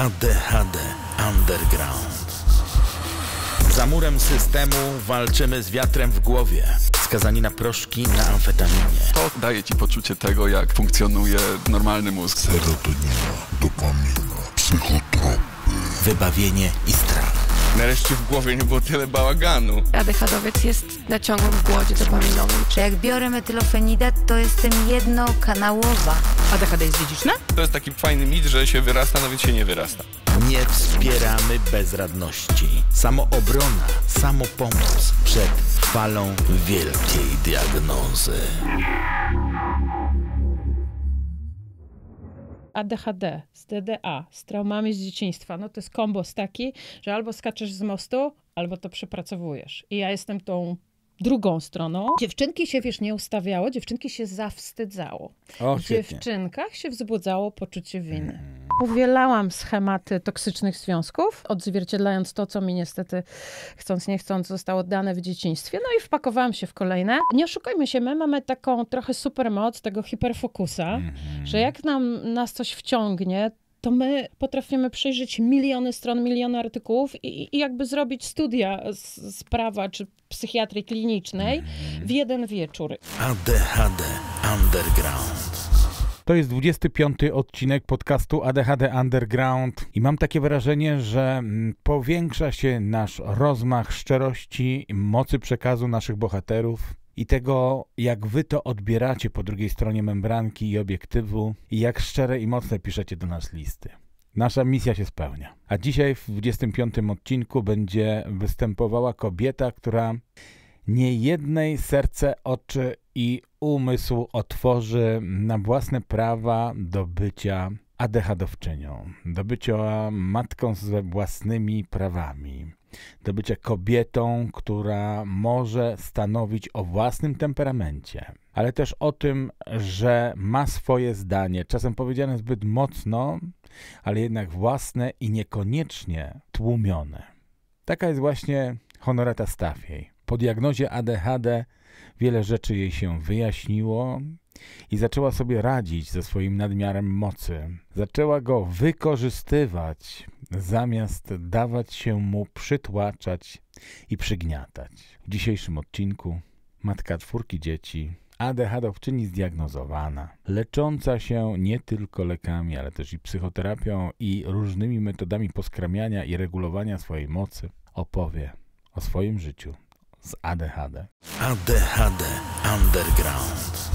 ADHD Underground. Za murem systemu walczymy z wiatrem w głowie. Skazani na proszki, na amfetaminie. To daje ci poczucie tego, jak funkcjonuje normalny mózg. Serotonina, dopamina, psychotropy. Wybawienie i strach. Nareszcie w głowie nie było tyle bałaganu. Adechadowiec jest na ciągłym głodzie dopaminowym. Że jak biorę metylofenidat, to jestem jednokanałowa. ADHD jest dziedziczne? To jest taki fajny mit, że się wyrasta, nawet się nie wyrasta. Nie wspieramy bezradności. Samoobrona, samopomoc przed falą wielkiej diagnozy. ADHD, z DDA, z traumami z dzieciństwa. No to jest kombos taki, że albo skaczesz z mostu, albo to przepracowujesz. I ja jestem tą drugą stroną. Dziewczynki się, wiesz, nie ustawiało, dziewczynki się zawstydzało. O, w dziewczynkach się wzbudzało poczucie winy. Hmm. Powielałam schematy toksycznych związków, odzwierciedlając to, co mi niestety, chcąc nie chcąc, zostało dane w dzieciństwie. No i wpakowałam się w kolejne. Nie oszukajmy się, my mamy taką trochę supermoc tego hiperfokusa, hmm. że jak nam, nas coś wciągnie, to my potrafimy przejrzeć miliony stron, miliony artykułów i, i jakby zrobić studia z, z prawa czy psychiatrii klinicznej w mhm. jeden wieczór. ADHD Underground. To jest 25 odcinek podcastu ADHD Underground i mam takie wrażenie, że mm, powiększa się nasz rozmach szczerości, mocy przekazu naszych bohaterów i tego, jak wy to odbieracie po drugiej stronie membranki i obiektywu i jak szczere i mocne piszecie do nas listy. Nasza misja się spełnia. A dzisiaj w 25 odcinku będzie występowała kobieta, która nie jednej serce, oczy i umysł otworzy na własne prawa do bycia adechadowczynią, do bycia matką ze własnymi prawami to bycia kobietą, która może stanowić o własnym temperamencie, ale też o tym, że ma swoje zdanie, czasem powiedziane zbyt mocno, ale jednak własne i niekoniecznie tłumione. Taka jest właśnie Honorata Stafiej. Po diagnozie ADHD wiele rzeczy jej się wyjaśniło, i zaczęła sobie radzić ze swoim nadmiarem mocy. Zaczęła go wykorzystywać, zamiast dawać się mu przytłaczać i przygniatać. W dzisiejszym odcinku matka czwórki dzieci, ADHD-owczyni zdiagnozowana, lecząca się nie tylko lekami, ale też i psychoterapią i różnymi metodami poskramiania i regulowania swojej mocy, opowie o swoim życiu z ADHD. ADHD Underground.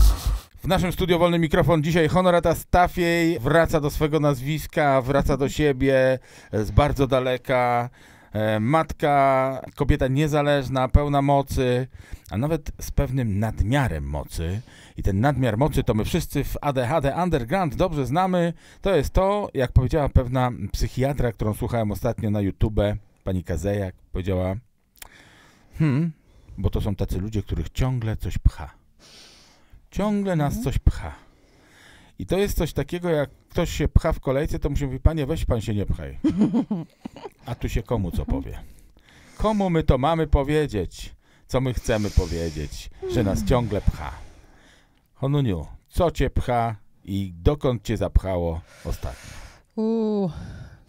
W naszym studio Wolny Mikrofon dzisiaj Honorata Stafiej wraca do swojego nazwiska, wraca do siebie z bardzo daleka. E, matka, kobieta niezależna, pełna mocy, a nawet z pewnym nadmiarem mocy. I ten nadmiar mocy to my wszyscy w ADHD Underground dobrze znamy. To jest to, jak powiedziała pewna psychiatra, którą słuchałem ostatnio na YouTube, pani Kazejak, powiedziała: Hmm, bo to są tacy ludzie, których ciągle coś pcha. Ciągle nas mhm. coś pcha. I to jest coś takiego, jak ktoś się pcha w kolejce, to musimy mówić, panie, weź pan się nie pchaj. A tu się komu co powie? Komu my to mamy powiedzieć? Co my chcemy powiedzieć? Że nas ciągle pcha. Honuniu, co cię pcha i dokąd cię zapchało ostatnio? Uuu,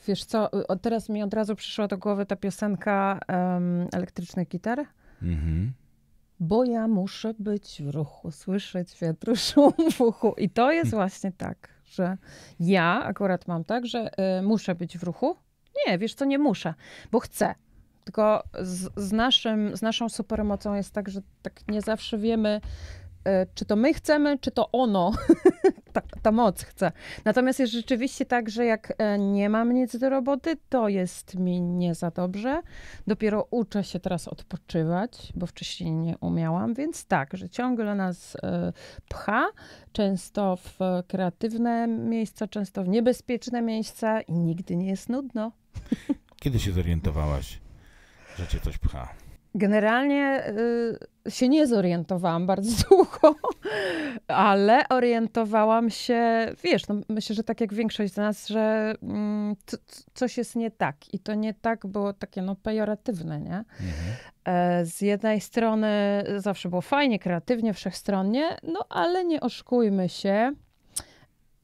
wiesz co, teraz mi od razu przyszła do głowy ta piosenka um, elektrycznych gitar. Mhm bo ja muszę być w ruchu, słyszeć wiatr szum w uchu. I to jest hmm. właśnie tak, że ja akurat mam tak, że y, muszę być w ruchu. Nie, wiesz co, nie muszę, bo chcę. Tylko z, z, naszym, z naszą supermocą jest tak, że tak nie zawsze wiemy, y, czy to my chcemy, czy to ono ta, ta moc chce. Natomiast jest rzeczywiście tak, że jak e, nie mam nic do roboty, to jest mi nie za dobrze. Dopiero uczę się teraz odpoczywać, bo wcześniej nie umiałam, więc tak, że ciągle nas e, pcha, często w kreatywne miejsca, często w niebezpieczne miejsca i nigdy nie jest nudno. Kiedy się zorientowałaś, że cię coś pcha? Generalnie y, się nie zorientowałam bardzo długo, ale orientowałam się, wiesz, no myślę, że tak jak większość z nas, że mm, coś jest nie tak. I to nie tak było takie no, pejoratywne, nie? Mhm. E, z jednej strony zawsze było fajnie, kreatywnie, wszechstronnie, no ale nie oszukujmy się,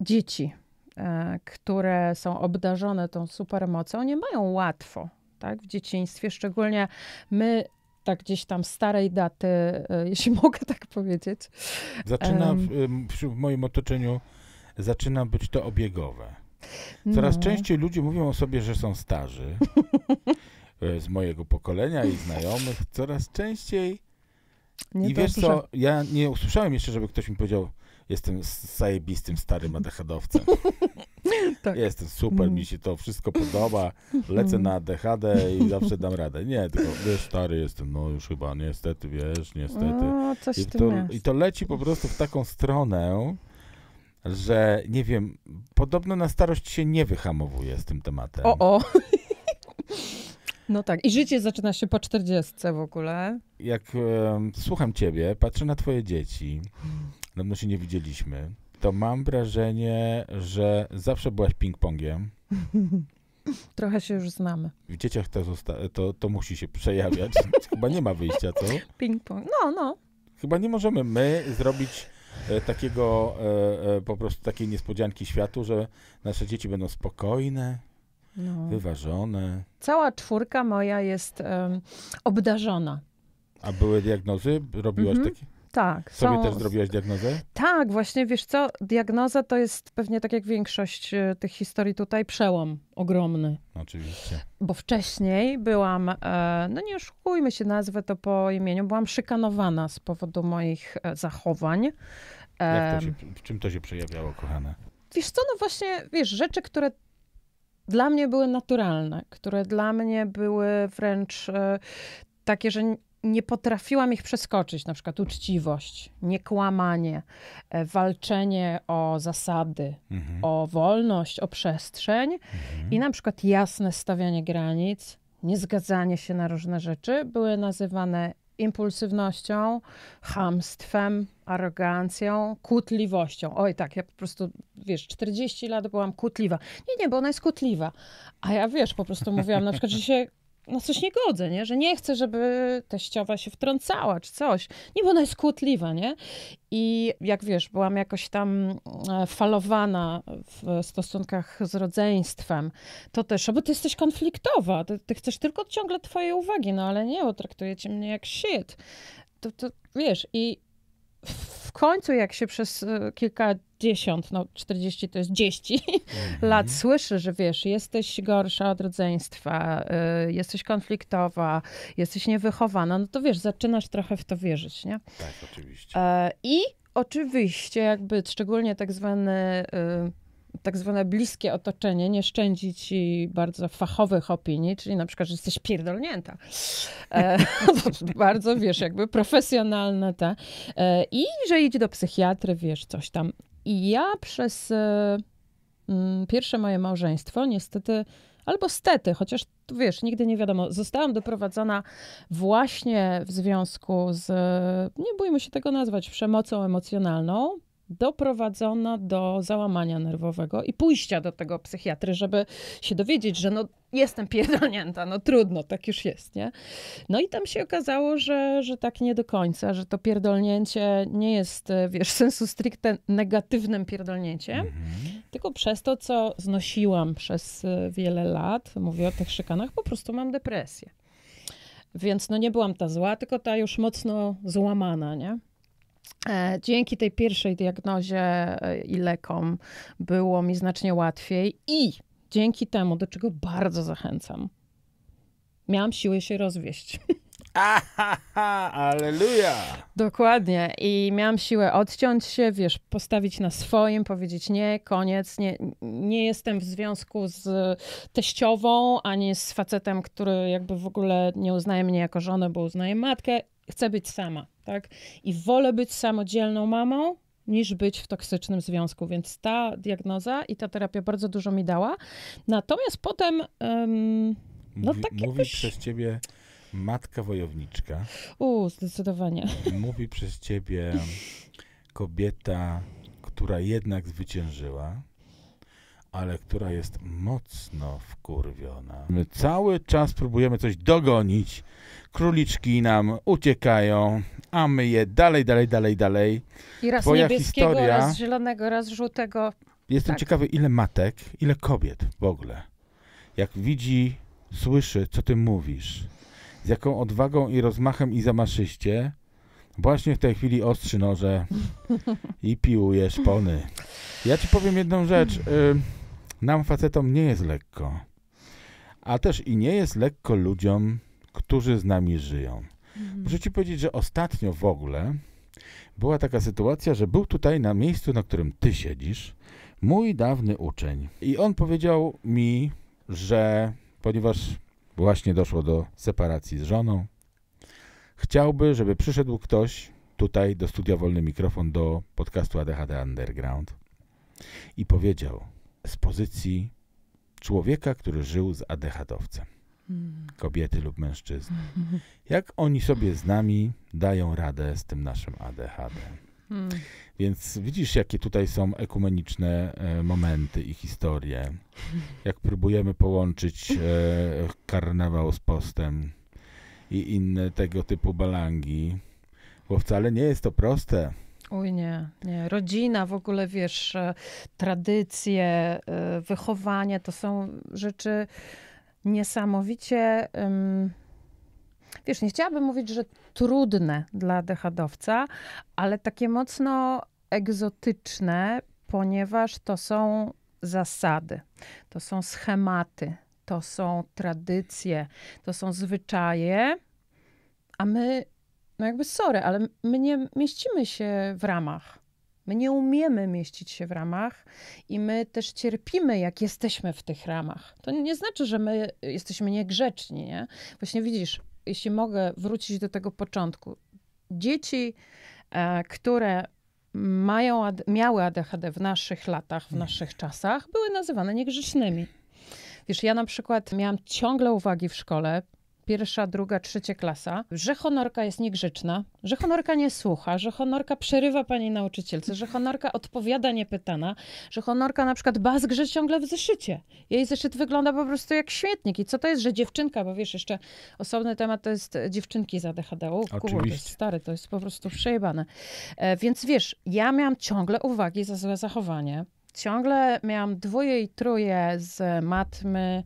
dzieci, e, które są obdarzone tą supermocą, nie mają łatwo. Tak, w dzieciństwie, szczególnie my tak gdzieś tam starej daty, e, jeśli mogę tak powiedzieć. Zaczyna w, w moim otoczeniu, zaczyna być to obiegowe. No. Coraz no. częściej ludzie mówią o sobie, że są starzy. E, z mojego pokolenia i znajomych. Coraz częściej. Nie I wiesz co, ja nie usłyszałem jeszcze, żeby ktoś mi powiedział, Jestem zajebistym starym adechadowcem. tak. Jestem super, mm. mi się to wszystko podoba. Lecę mm. na ADHD i zawsze dam radę. Nie, tylko wiesz, stary jestem, no już chyba niestety, wiesz, niestety. O, coś I, to, I to leci po prostu w taką stronę, że nie wiem, podobno na starość się nie wyhamowuje z tym tematem. O, o. No tak, i życie zaczyna się po czterdziestce w ogóle. Jak e, słucham ciebie, patrzę na twoje dzieci, dawno się nie widzieliśmy, to mam wrażenie, że zawsze byłaś ping-pongiem. Trochę się już znamy. W dzieciach to, to, to musi się przejawiać. Chyba nie ma wyjścia, co? Ping-pong. No, no. Chyba nie możemy my zrobić e, takiego, e, e, po prostu takiej niespodzianki światu, że nasze dzieci będą spokojne, no. wyważone. Cała czwórka moja jest obdarzona. A były diagnozy? Robiłaś mhm. takie? Tak. Sobie są... też zrobiłaś diagnozę? Tak, właśnie wiesz co, diagnoza to jest pewnie tak jak większość e, tych historii tutaj, przełom ogromny. No, oczywiście. Bo wcześniej byłam, e, no nie oszukujmy się, nazwę to po imieniu, byłam szykanowana z powodu moich e, zachowań. Jak to się, czym to się przejawiało, kochana? Wiesz co, no właśnie, wiesz, rzeczy, które dla mnie były naturalne, które dla mnie były wręcz takie, że nie potrafiłam ich przeskoczyć, na przykład uczciwość, niekłamanie, e, walczenie o zasady, mhm. o wolność, o przestrzeń mhm. i na przykład jasne stawianie granic, niezgadzanie się na różne rzeczy były nazywane impulsywnością, hamstwem, arogancją, kutliwością. Oj, tak, ja po prostu, wiesz, 40 lat byłam kutliwa. Nie, nie, bo ona jest kutliwa. A ja, wiesz, po prostu mówiłam na przykład, że się na no, coś nie godzę, nie? że nie chcę, żeby teściowa się wtrącała czy coś. bo ona jest kłótliwa, nie? I jak wiesz, byłam jakoś tam e, falowana w stosunkach z rodzeństwem, to też, bo ty jesteś konfliktowa, ty, ty chcesz tylko ciągle twojej uwagi, no ale nie, bo traktujecie mnie jak shit. To, to wiesz, i w końcu, jak się przez e, kilkadziesiąt, no 40 to jest 10 mhm. lat słyszy, że wiesz, jesteś gorsza od rodzeństwa, y, jesteś konfliktowa, jesteś niewychowana, no to wiesz, zaczynasz trochę w to wierzyć, nie? Tak, oczywiście. Y, I oczywiście jakby szczególnie tak zwany y, tak zwane bliskie otoczenie nie szczędzi ci bardzo fachowych opinii, czyli na przykład, że jesteś pierdolnięta. E, bardzo, wiesz, jakby profesjonalne te. E, I że idź do psychiatry, wiesz, coś tam. I ja przez e, mm, pierwsze moje małżeństwo niestety albo stety, chociaż wiesz, nigdy nie wiadomo. Zostałam doprowadzona właśnie w związku z, nie bójmy się tego nazwać, przemocą emocjonalną doprowadzona do załamania nerwowego i pójścia do tego psychiatry, żeby się dowiedzieć, że no jestem pierdolnięta, no trudno, tak już jest, nie? No i tam się okazało, że, że tak nie do końca, że to pierdolnięcie nie jest, e, wiesz, sensu stricte negatywnym pierdolnięciem, mhm. tylko przez to, co znosiłam przez e, wiele lat, mówię o tych szykanach, po prostu mam depresję. Więc no nie byłam ta zła, tylko ta już mocno złamana, nie? E, dzięki tej pierwszej diagnozie e, i lekom było mi znacznie łatwiej i dzięki temu, do czego bardzo zachęcam, miałam siłę się rozwieść. Aha, aleluja! Dokładnie. I miałam siłę odciąć się, wiesz, postawić na swoim, powiedzieć nie, koniec, nie, nie jestem w związku z teściową, ani z facetem, który jakby w ogóle nie uznaje mnie jako żonę, bo uznaje matkę. Chcę być sama tak? I wolę być samodzielną mamą, niż być w toksycznym związku. Więc ta diagnoza i ta terapia bardzo dużo mi dała. Natomiast potem. Um, no, mówi, tak mówi jakoś... przez ciebie matka wojowniczka. U, zdecydowanie. Mówi przez ciebie kobieta, która jednak zwyciężyła ale która jest mocno wkurwiona. My cały czas próbujemy coś dogonić, króliczki nam uciekają, a my je dalej, dalej, dalej, dalej. I raz Twoja niebieskiego, historia... raz zielonego, raz żółtego. Jestem tak. ciekawy, ile matek, ile kobiet w ogóle, jak widzi, słyszy, co ty mówisz, z jaką odwagą i rozmachem i zamaszyście właśnie w tej chwili ostrzy noże i piłuje szpony. Ja ci powiem jedną rzecz. Y nam facetom nie jest lekko. A też i nie jest lekko ludziom, którzy z nami żyją. Mhm. Muszę ci powiedzieć, że ostatnio w ogóle była taka sytuacja, że był tutaj na miejscu, na którym ty siedzisz, mój dawny uczeń. I on powiedział mi, że ponieważ właśnie doszło do separacji z żoną, chciałby, żeby przyszedł ktoś tutaj do studia Wolny Mikrofon, do podcastu ADHD Underground i powiedział, z pozycji człowieka, który żył z adechadowcem. Hmm. Kobiety lub mężczyzn. Jak oni sobie z nami dają radę z tym naszym ADHD? Hmm. Więc widzisz, jakie tutaj są ekumeniczne e, momenty i historie. Jak próbujemy połączyć e, karnawał z postem i inne tego typu balangi, bo wcale nie jest to proste. Oj nie, nie. Rodzina, w ogóle wiesz, e, tradycje, e, wychowanie to są rzeczy niesamowicie. Wiesz, nie chciałabym mówić, że trudne dla dechadowca, ale takie mocno egzotyczne, ponieważ to są zasady, to są schematy, to są tradycje, to są zwyczaje, a my no jakby sorry, ale my nie mieścimy się w ramach. My nie umiemy mieścić się w ramach i my też cierpimy, jak jesteśmy w tych ramach. To nie znaczy, że my jesteśmy niegrzeczni, nie? Właśnie widzisz, jeśli mogę wrócić do tego początku. Dzieci, e, które mają, miały ADHD w naszych latach, w mm. naszych czasach, były nazywane niegrzecznymi. Wiesz, ja na przykład miałam ciągle uwagi w szkole, pierwsza, druga, trzecia klasa, że honorka jest niegrzeczna, że honorka nie słucha, że honorka przerywa pani nauczycielce, że honorka odpowiada niepytana, że honorka na przykład bazgrze ciągle w zeszycie. Jej zeszyt wygląda po prostu jak świetnik I co to jest, że dziewczynka, bo wiesz, jeszcze osobny temat to jest e, dziewczynki za ADHD. O kurde, stary, to jest po prostu przejebane. E, więc wiesz, ja miałam ciągle uwagi za złe zachowanie ciągle miałam dwoje i troje z matmy.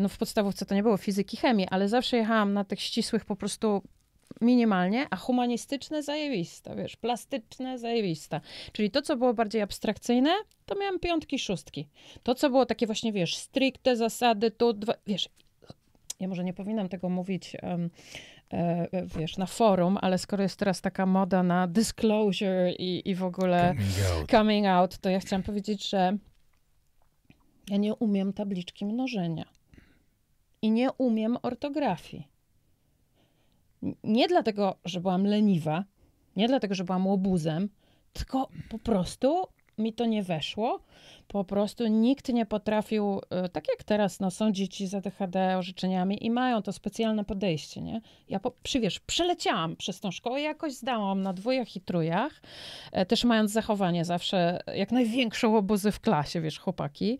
No w podstawówce to nie było fizyki, chemii, ale zawsze jechałam na tych ścisłych po prostu minimalnie, a humanistyczne zajewista, wiesz, plastyczne zajewista. Czyli to, co było bardziej abstrakcyjne, to miałam piątki, szóstki. To, co było takie właśnie, wiesz, stricte zasady, to dwa, wiesz, ja może nie powinnam tego mówić, um, E, wiesz, na forum, ale skoro jest teraz taka moda na disclosure i, i w ogóle coming out. coming out, to ja chciałam powiedzieć, że ja nie umiem tabliczki mnożenia i nie umiem ortografii. Nie dlatego, że byłam leniwa, nie dlatego, że byłam łobuzem, tylko po prostu mi to nie weszło. Po prostu nikt nie potrafił, e, tak jak teraz, no, są dzieci z ADHD orzeczeniami i mają to specjalne podejście, nie? Ja, po, przywiesz, przeleciałam przez tą szkołę, jakoś zdałam na dwójach i trójach, e, też mając zachowanie zawsze jak największą obuzy w klasie, wiesz, chłopaki,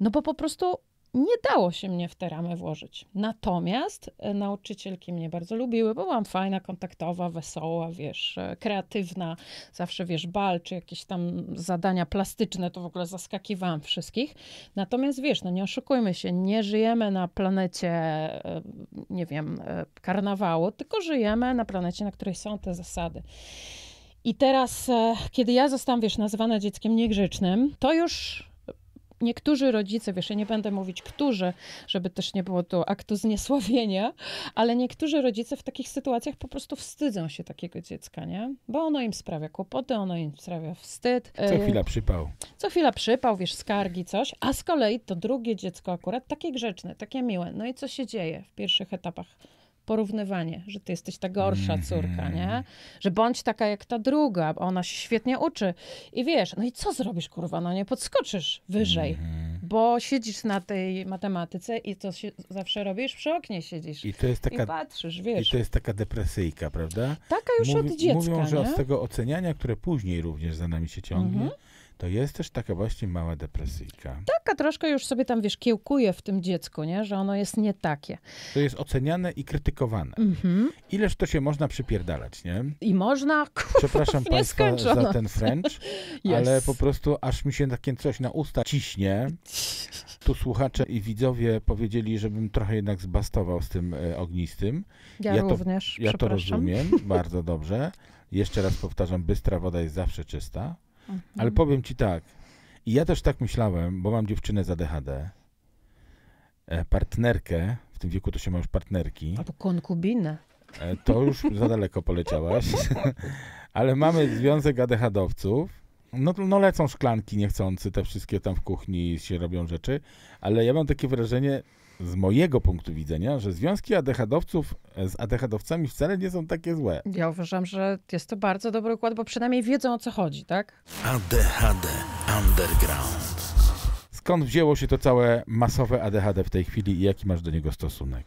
no bo po prostu nie dało się mnie w te ramy włożyć. Natomiast e, nauczycielki mnie bardzo lubiły, bo byłam fajna, kontaktowa, wesoła, wiesz, e, kreatywna. Zawsze, wiesz, bal czy jakieś tam zadania plastyczne, to w ogóle zaskakiwałam wszystkich. Natomiast, wiesz, no nie oszukujmy się, nie żyjemy na planecie, e, nie wiem, karnawału, tylko żyjemy na planecie, na której są te zasady. I teraz, kiedy ja zostałam, wiesz, nazywana dzieckiem niegrzecznym, to już niektórzy rodzice, wiesz, ja nie będę mówić którzy, żeby też nie było to aktu zniesławienia, ale niektórzy rodzice w takich sytuacjach po prostu wstydzą się takiego dziecka, nie? Bo ono im sprawia kłopoty, ono im sprawia wstyd. Co y, chwila przypał. Co chwila przypał, wiesz, skargi, coś, a z kolei to drugie dziecko akurat takie grzeczne, takie miłe. No i co się dzieje w pierwszych etapach? porównywanie, że ty jesteś ta gorsza mhm. córka, nie? Że bądź taka jak ta druga, bo ona się świetnie uczy. I wiesz, no i co zrobisz, kurwa? No nie podskoczysz wyżej, mhm. bo siedzisz na tej matematyce i to się zawsze robisz, przy oknie siedzisz. I to jest taka, i patrzysz, wiesz. I to jest taka depresyjka, prawda? Taka już Mówi, od dziecka, Mówią, że nie? od tego oceniania, które później również za nami się ciągnie, mhm to jest też taka właśnie mała depresyjka. Taka troszkę już sobie tam, wiesz, kiełkuje w tym dziecku, nie? że ono jest nie takie. To jest oceniane i krytykowane. Mm-hmm. Ileż to się można przypierdalać, nie? I można, kurwa, Przepraszam Państwa za ten French, yes. ale po prostu aż mi się takie coś na usta ciśnie. Tu słuchacze i widzowie powiedzieli, żebym trochę jednak zbastował z tym e, ognistym. Ja, ja również, to, Ja to rozumiem bardzo dobrze. Jeszcze raz powtarzam, bystra woda jest zawsze czysta. Mhm. Ale powiem ci tak, i ja też tak myślałem, bo mam dziewczynę z ADHD, e, partnerkę, w tym wieku to się ma już partnerki. Albo konkubinę. E, to już za daleko poleciałaś. Ale mamy związek adhd no, no lecą szklanki niechcący, te wszystkie tam w kuchni się robią rzeczy, ale ja mam takie wrażenie, z mojego punktu widzenia, że związki adechadowców e, z adechadowcami wcale nie są takie złe. Ja uważam, że jest to bardzo dobry układ, bo przynajmniej wiedzą o co chodzi, tak? ADHD Underground. Skąd wzięło się to całe masowe ADHD w tej chwili i jaki masz do niego stosunek?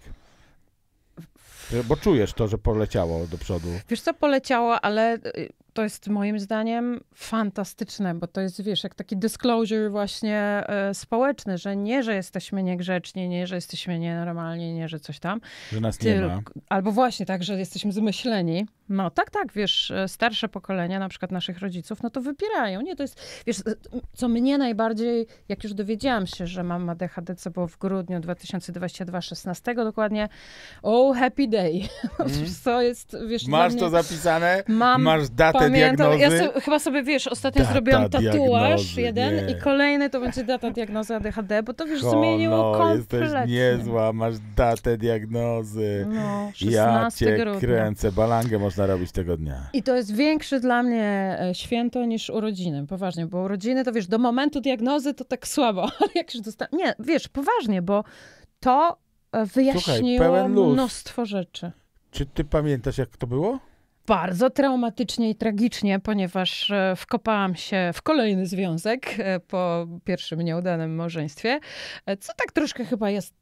Bo czujesz to, że poleciało do przodu. Wiesz co, poleciało, ale y, to jest moim zdaniem fantastyczne, bo to jest, wiesz, jak taki disclosure właśnie y, społeczny, że nie, że jesteśmy niegrzeczni, nie, że jesteśmy nienormalni, nie, że coś tam. Że nas nie ma. Albo właśnie tak, że jesteśmy zmyśleni. No tak, tak, wiesz, e, starsze pokolenia, na przykład naszych rodziców, no to wypierają. Nie, to jest, wiesz, e, co mnie najbardziej, jak już dowiedziałam się, że mam ADHD, co było w grudniu 2022, 16 dokładnie, oh, happy day. Mm. co jest, wiesz... Masz mnie, to zapisane? Mam, masz datę pamiętam, diagnozy? Ja so, chyba sobie, wiesz, ostatnio data zrobiłam tatuaż jeden nie. i kolejny to będzie data diagnozy ADHD, bo to, wiesz, Kono, zmieniło kompletnie. jesteś niezła, masz datę diagnozy. No, 16 ja cię grudnia. kręcę, balangę masz można robić tego dnia. I to jest większe dla mnie e, święto niż urodziny, poważnie, bo urodziny to wiesz, do momentu diagnozy to tak słabo, ale jak już dostałem, nie, wiesz, poważnie, bo to e, wyjaśniło Słuchaj, mnóstwo rzeczy. Czy ty pamiętasz, jak to było? bardzo traumatycznie i tragicznie, ponieważ e, wkopałam się w kolejny związek po pierwszym nieudanym małżeństwie, co tak troszkę chyba jest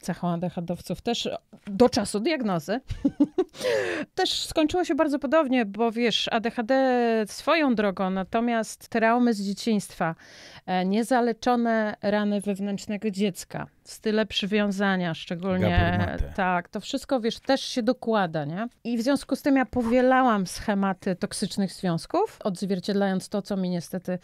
cechą ADHD-owców też do czasu diagnozy, też skończyło się bardzo podobnie, bo wiesz, ADHD swoją drogą, natomiast traumy z dzieciństwa, e, niezaleczone rany wewnętrznego dziecka, style przywiązania, szczególnie. Tak, to wszystko, wiesz, też się dokłada, nie? I w związku z tym ja powielałam schematy toksycznych związków, odzwierciedlając to, co mi niestety,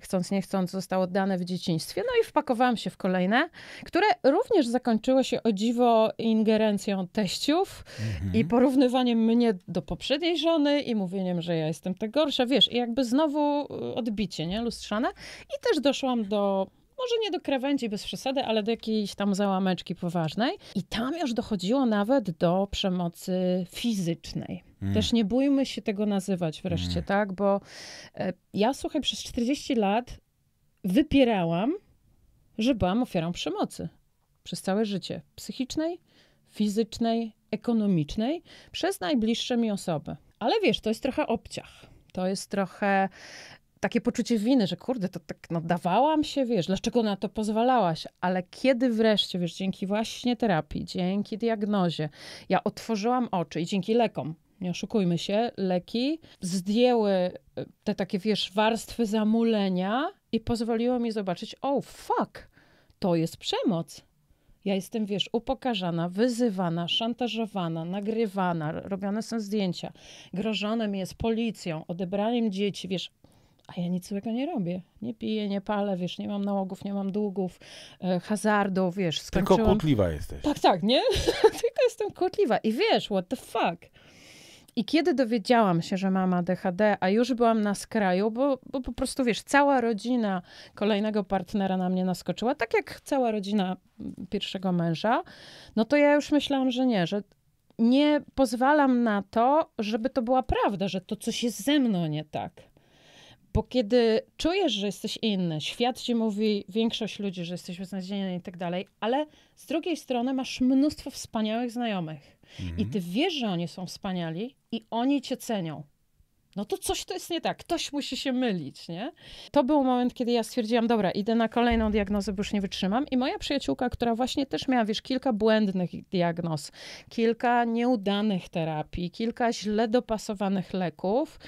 chcąc nie chcąc, zostało dane w dzieciństwie. No i wpakowałam się w kolejne, które również zakończyło się o dziwo ingerencją teściów mhm. i porównywaniem mnie do poprzedniej żony i mówieniem, że ja jestem te gorsza, wiesz, i jakby znowu y, odbicie, nie? Lustrzane. I też doszłam do może nie do krawędzi bez przesady, ale do jakiejś tam załameczki poważnej. I tam już dochodziło nawet do przemocy fizycznej. Mm. Też nie bójmy się tego nazywać wreszcie, mm. tak? Bo e, ja, słuchaj, przez 40 lat wypierałam, że byłam ofiarą przemocy. Przez całe życie. Psychicznej, fizycznej, ekonomicznej. Przez najbliższe mi osoby. Ale wiesz, to jest trochę obciach. To jest trochę takie poczucie winy, że kurde, to tak nadawałam no, się, wiesz, dlaczego na to pozwalałaś, ale kiedy wreszcie, wiesz, dzięki właśnie terapii, dzięki diagnozie, ja otworzyłam oczy i dzięki lekom, nie oszukujmy się, leki zdjęły y, te takie, wiesz, warstwy zamulenia i pozwoliło mi zobaczyć, oh fuck, to jest przemoc. Ja jestem, wiesz, upokarzana, wyzywana, szantażowana, nagrywana, robione są zdjęcia, grożone mi jest policją, odebraniem dzieci, wiesz, a ja nic złego nie robię. Nie piję, nie palę, wiesz, nie mam nałogów, nie mam długów, e, hazardu, wiesz. Skończyłam... Tylko kłótliwa jesteś. Tak, tak, nie? Tylko jestem kłótliwa. I wiesz, what the fuck? I kiedy dowiedziałam się, że mama DHD, a już byłam na skraju, bo, bo po prostu wiesz, cała rodzina kolejnego partnera na mnie naskoczyła, tak jak cała rodzina pierwszego męża, no to ja już myślałam, że nie, że nie pozwalam na to, żeby to była prawda, że to coś jest ze mną nie tak. Bo kiedy czujesz, że jesteś inny, świat ci mówi, większość ludzi, że jesteś beznadziejny i tak dalej, ale z drugiej strony masz mnóstwo wspaniałych znajomych. Mhm. I ty wiesz, że oni są wspaniali i oni cię cenią no to coś to jest nie tak, ktoś musi się mylić, nie? To był moment, kiedy ja stwierdziłam, dobra, idę na kolejną diagnozę, bo już nie wytrzymam. I moja przyjaciółka, która właśnie też miała, wiesz, kilka błędnych diagnoz, kilka nieudanych terapii, kilka źle dopasowanych leków,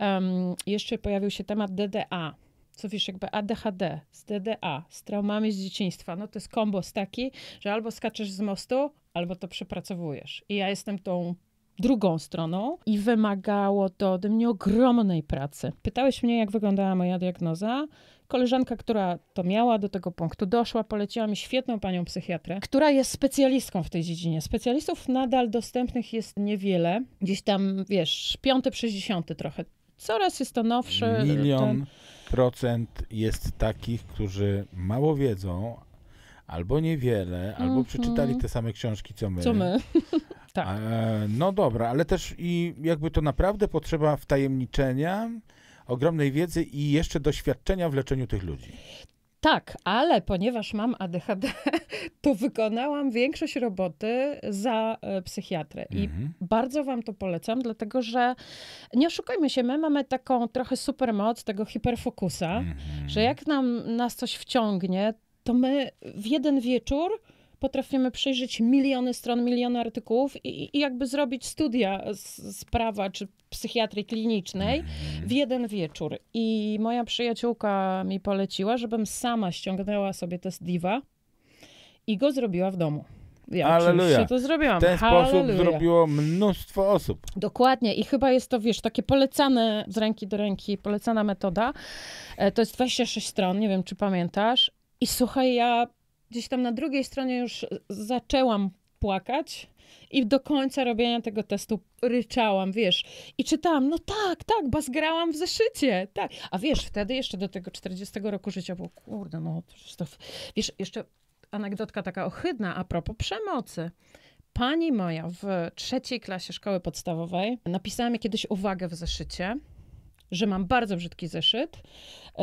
um, jeszcze pojawił się temat DDA, co wiesz, jakby ADHD z DDA, z traumami z dzieciństwa, no to jest kombos taki, że albo skaczesz z mostu, albo to przepracowujesz. I ja jestem tą drugą stroną i wymagało to ode mnie ogromnej pracy. Pytałeś mnie, jak wyglądała moja diagnoza. Koleżanka, która to miała, do tego punktu doszła, poleciła mi świetną panią psychiatrę, która jest specjalistką w tej dziedzinie. Specjalistów nadal dostępnych jest niewiele. Gdzieś tam, wiesz, piąty, sześćdziesiąty trochę. Coraz jest to nowsze. Milion ten... procent jest takich, którzy mało wiedzą, albo niewiele, albo mm -hmm. przeczytali te same książki, co my. Co my. Tak. E, no dobra, ale też i jakby to naprawdę potrzeba wtajemniczenia, ogromnej wiedzy i jeszcze doświadczenia w leczeniu tych ludzi. Tak, ale ponieważ mam ADHD, to wykonałam większość roboty za e, psychiatrę. I mhm. bardzo Wam to polecam, dlatego że nie oszukujmy się, my mamy taką trochę supermoc tego hiperfokusa, mhm. że jak nam, nas coś wciągnie, to my w jeden wieczór potrafimy przejrzeć miliony stron, miliony artykułów i, i jakby zrobić studia z, z, prawa czy psychiatrii klinicznej w mhm. jeden wieczór. I moja przyjaciółka mi poleciła, żebym sama ściągnęła sobie test Diva i go zrobiła w domu. Ja Alleluja. to zrobiłam. W ten Halleluja. sposób zrobiło mnóstwo osób. Dokładnie i chyba jest to, wiesz, takie polecane z ręki do ręki, polecana metoda. E, to jest 26 stron, nie wiem, czy pamiętasz. I słuchaj, ja gdzieś tam na drugiej stronie już zaczęłam płakać i do końca robienia tego testu ryczałam, wiesz, i czytałam, no tak, tak, zgrałam w zeszycie, tak. A wiesz, wtedy jeszcze do tego 40 roku życia było, kurde, no, to, wiesz, jeszcze anegdotka taka ohydna a propos przemocy. Pani moja w trzeciej klasie szkoły podstawowej napisała mi kiedyś uwagę w zeszycie, że mam bardzo brzydki zeszyt,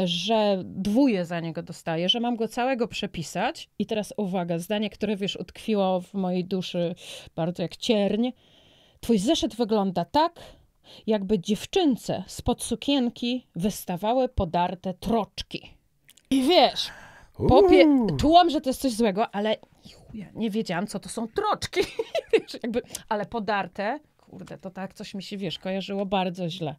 że dwóje za niego dostaję, że mam go całego przepisać. I teraz uwaga, zdanie, które wiesz, utkwiło w mojej duszy bardzo jak cierń. Twój zeszyt wygląda tak, jakby dziewczynce spod sukienki wystawały podarte troczki. I wiesz, popie- czułam, że to jest coś złego, ale ja nie wiedziałam, co to są troczki. wiesz, jakby, ale podarte kurde, to tak coś mi się, wiesz, kojarzyło bardzo źle.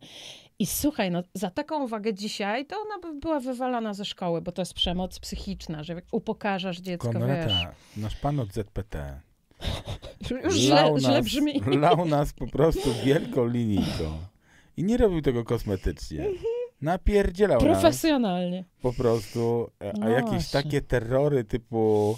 I słuchaj, no za taką uwagę dzisiaj, to ona by była wywalona ze szkoły, bo to jest przemoc psychiczna, że upokarzasz dziecko, Konrata, wiesz. nasz pan od ZPT. Już źle, nas, źle brzmi. Lał nas po prostu wielką linijką. I nie robił tego kosmetycznie. Napierdzielał Profesjonalnie. Nas po prostu. E, a no jakieś właśnie. takie terrory typu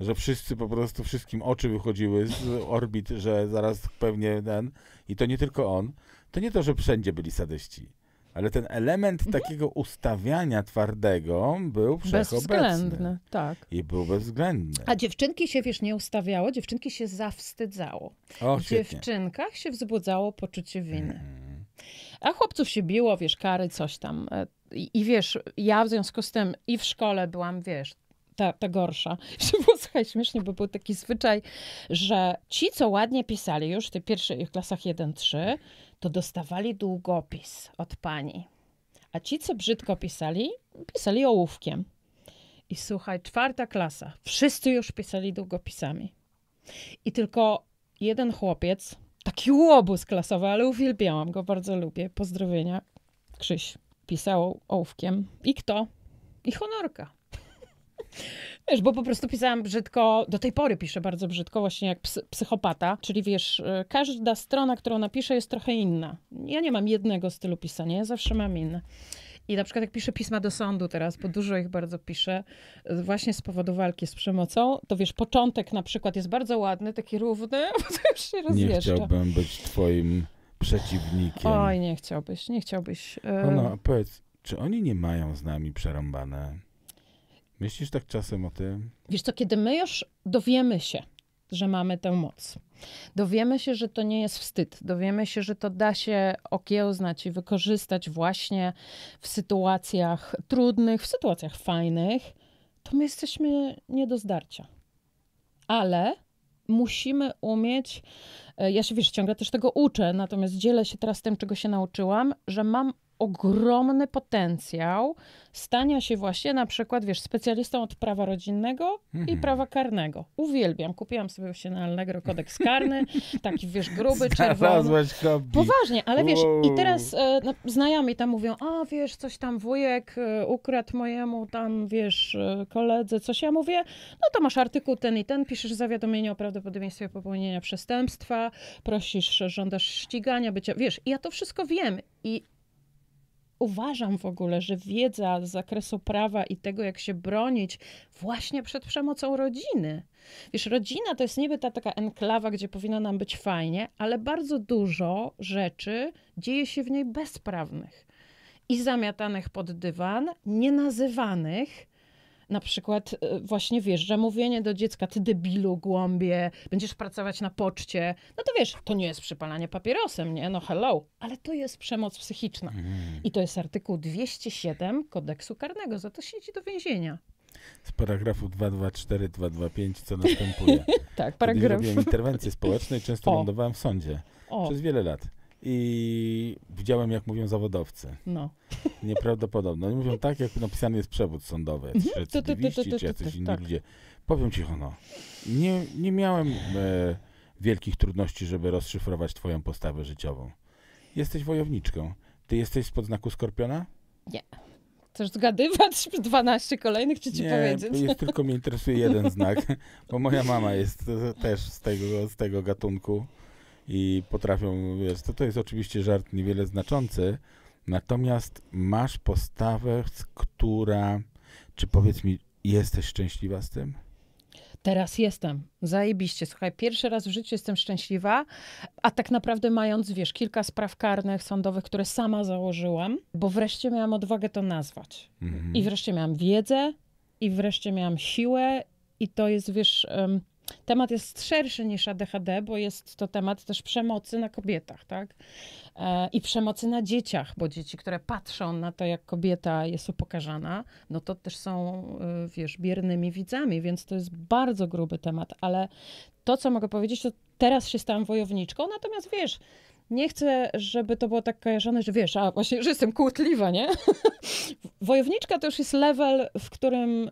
że wszyscy po prostu, wszystkim oczy wychodziły z orbit, że zaraz pewnie ten, i to nie tylko on, to nie to, że wszędzie byli sadyści, ale ten element mhm. takiego ustawiania twardego był wszechobecny. Bezwzględny, tak. I był bezwzględny. A dziewczynki się, wiesz, nie ustawiało, dziewczynki się zawstydzało. O, w dziewczynkach się wzbudzało poczucie winy. Mhm. A chłopców się biło, wiesz, kary, coś tam. E, I, I wiesz, ja w związku z tym i w szkole byłam, wiesz, ta, ta gorsza. Że było słuchaj, śmiesznie, bo był taki zwyczaj, że ci, co ładnie pisali już w tych pierwszych klasach 1-3, to dostawali długopis od pani. A ci, co brzydko pisali, pisali ołówkiem. I słuchaj, czwarta klasa. Wszyscy już pisali długopisami. I tylko jeden chłopiec, taki łobuz klasowy, ale uwielbiałam go, bardzo lubię. Pozdrowienia. Krzyś pisał ołówkiem. I kto? I honorka. Wiesz, bo po prostu pisałam brzydko, do tej pory piszę bardzo brzydko, właśnie jak psychopata. Czyli wiesz, e, każda strona, którą napiszę, jest trochę inna. Ja nie mam jednego stylu pisania, ja zawsze mam inne. I na przykład jak piszę pisma do sądu teraz, bo dużo ich bardzo piszę, e, właśnie z powodu walki z przemocą, to wiesz, początek na przykład jest bardzo ładny, taki równy, bo potem już się rozjeżdża. Nie chciałbym być twoim przeciwnikiem. Oj, nie chciałbyś, nie chciałbyś. E. No, no, powiedz, czy oni nie mają z nami przerąbane? Myślisz tak czasem o tym? Wiesz co, kiedy my już dowiemy się, że mamy tę moc, dowiemy się, że to nie jest wstyd, dowiemy się, że to da się okiełznać i wykorzystać właśnie w sytuacjach trudnych, w sytuacjach fajnych, to my jesteśmy nie do zdarcia. Ale musimy umieć, e, ja się wiesz, ciągle też tego uczę, natomiast dzielę się teraz tym, czego się nauczyłam, że mam ogromny potencjał stania się właśnie na przykład, wiesz, specjalistą od prawa rodzinnego i mhm. prawa karnego. Uwielbiam. Kupiłam sobie właśnie na Allegro kodeks karny, taki, wiesz, gruby, czerwony. Poważnie, ale wiesz, wow. i teraz e, no, znajomi tam mówią, a wiesz, coś tam wujek e, ukradł mojemu tam, wiesz, e, koledze, coś ja mówię, no to masz artykuł ten i ten, piszesz zawiadomienie o prawdopodobieństwie popełnienia przestępstwa, prosisz, żądasz ścigania, bycia, wiesz, ja to wszystko wiem i uważam w ogóle, że wiedza z zakresu prawa i tego, jak się bronić właśnie przed przemocą rodziny. Wiesz, rodzina to jest niby ta taka enklawa, gdzie powinno nam być fajnie, ale bardzo dużo rzeczy dzieje się w niej bezprawnych i zamiatanych pod dywan, nienazywanych na przykład e, właśnie wjeżdża mówienie do dziecka, ty debilu, głąbie, będziesz pracować na poczcie. No to wiesz, to nie jest przypalanie papierosem, nie? No hello. Ale to jest przemoc psychiczna. Mhm. I to jest artykuł 207 kodeksu karnego. Za to siedzi do więzienia. Z paragrafu 224, 225, co następuje. tak, paragraf. Kiedy robiłem interwencje społeczne i często o. lądowałem w sądzie. O. Przez wiele lat. I widziałem, jak mówią zawodowcy. No. Nieprawdopodobne. mówią tak, jak napisany jest przewód sądowy. Mhm. czy coś, inni tak. ludzie. Powiem ci, Hono, nie, nie miałem e, wielkich trudności, żeby rozszyfrować twoją postawę życiową. Jesteś wojowniczką. Ty jesteś spod znaku skorpiona? Nie. Chcesz zgadywać 12 kolejnych, czy ci nie, powiedzieć? Jest, tylko mnie interesuje jeden znak, bo moja mama jest e, też z tego, z tego gatunku i potrafią, wiesz, to, to jest oczywiście żart niewiele znaczący, natomiast masz postawę, która, czy powiedz mi, jesteś szczęśliwa z tym? Teraz jestem. Zajebiście. Słuchaj, pierwszy raz w życiu jestem szczęśliwa, a tak naprawdę mając, wiesz, kilka spraw karnych, sądowych, które sama założyłam, bo wreszcie miałam odwagę to nazwać. Mm -hmm. I wreszcie miałam wiedzę, i wreszcie miałam siłę, i to jest, wiesz. Um, temat jest szerszy niż ADHD, bo jest to temat też przemocy na kobietach, tak? E, I przemocy na dzieciach, bo dzieci, które patrzą na to, jak kobieta jest upokarzana, no to też są, e, wiesz, biernymi widzami, więc to jest bardzo gruby temat, ale to, co mogę powiedzieć, to teraz się stałam wojowniczką, natomiast wiesz, nie chcę, żeby to było tak kojarzone, że wiesz, a właśnie, że jestem kłótliwa, nie? Wojowniczka to już jest level, w którym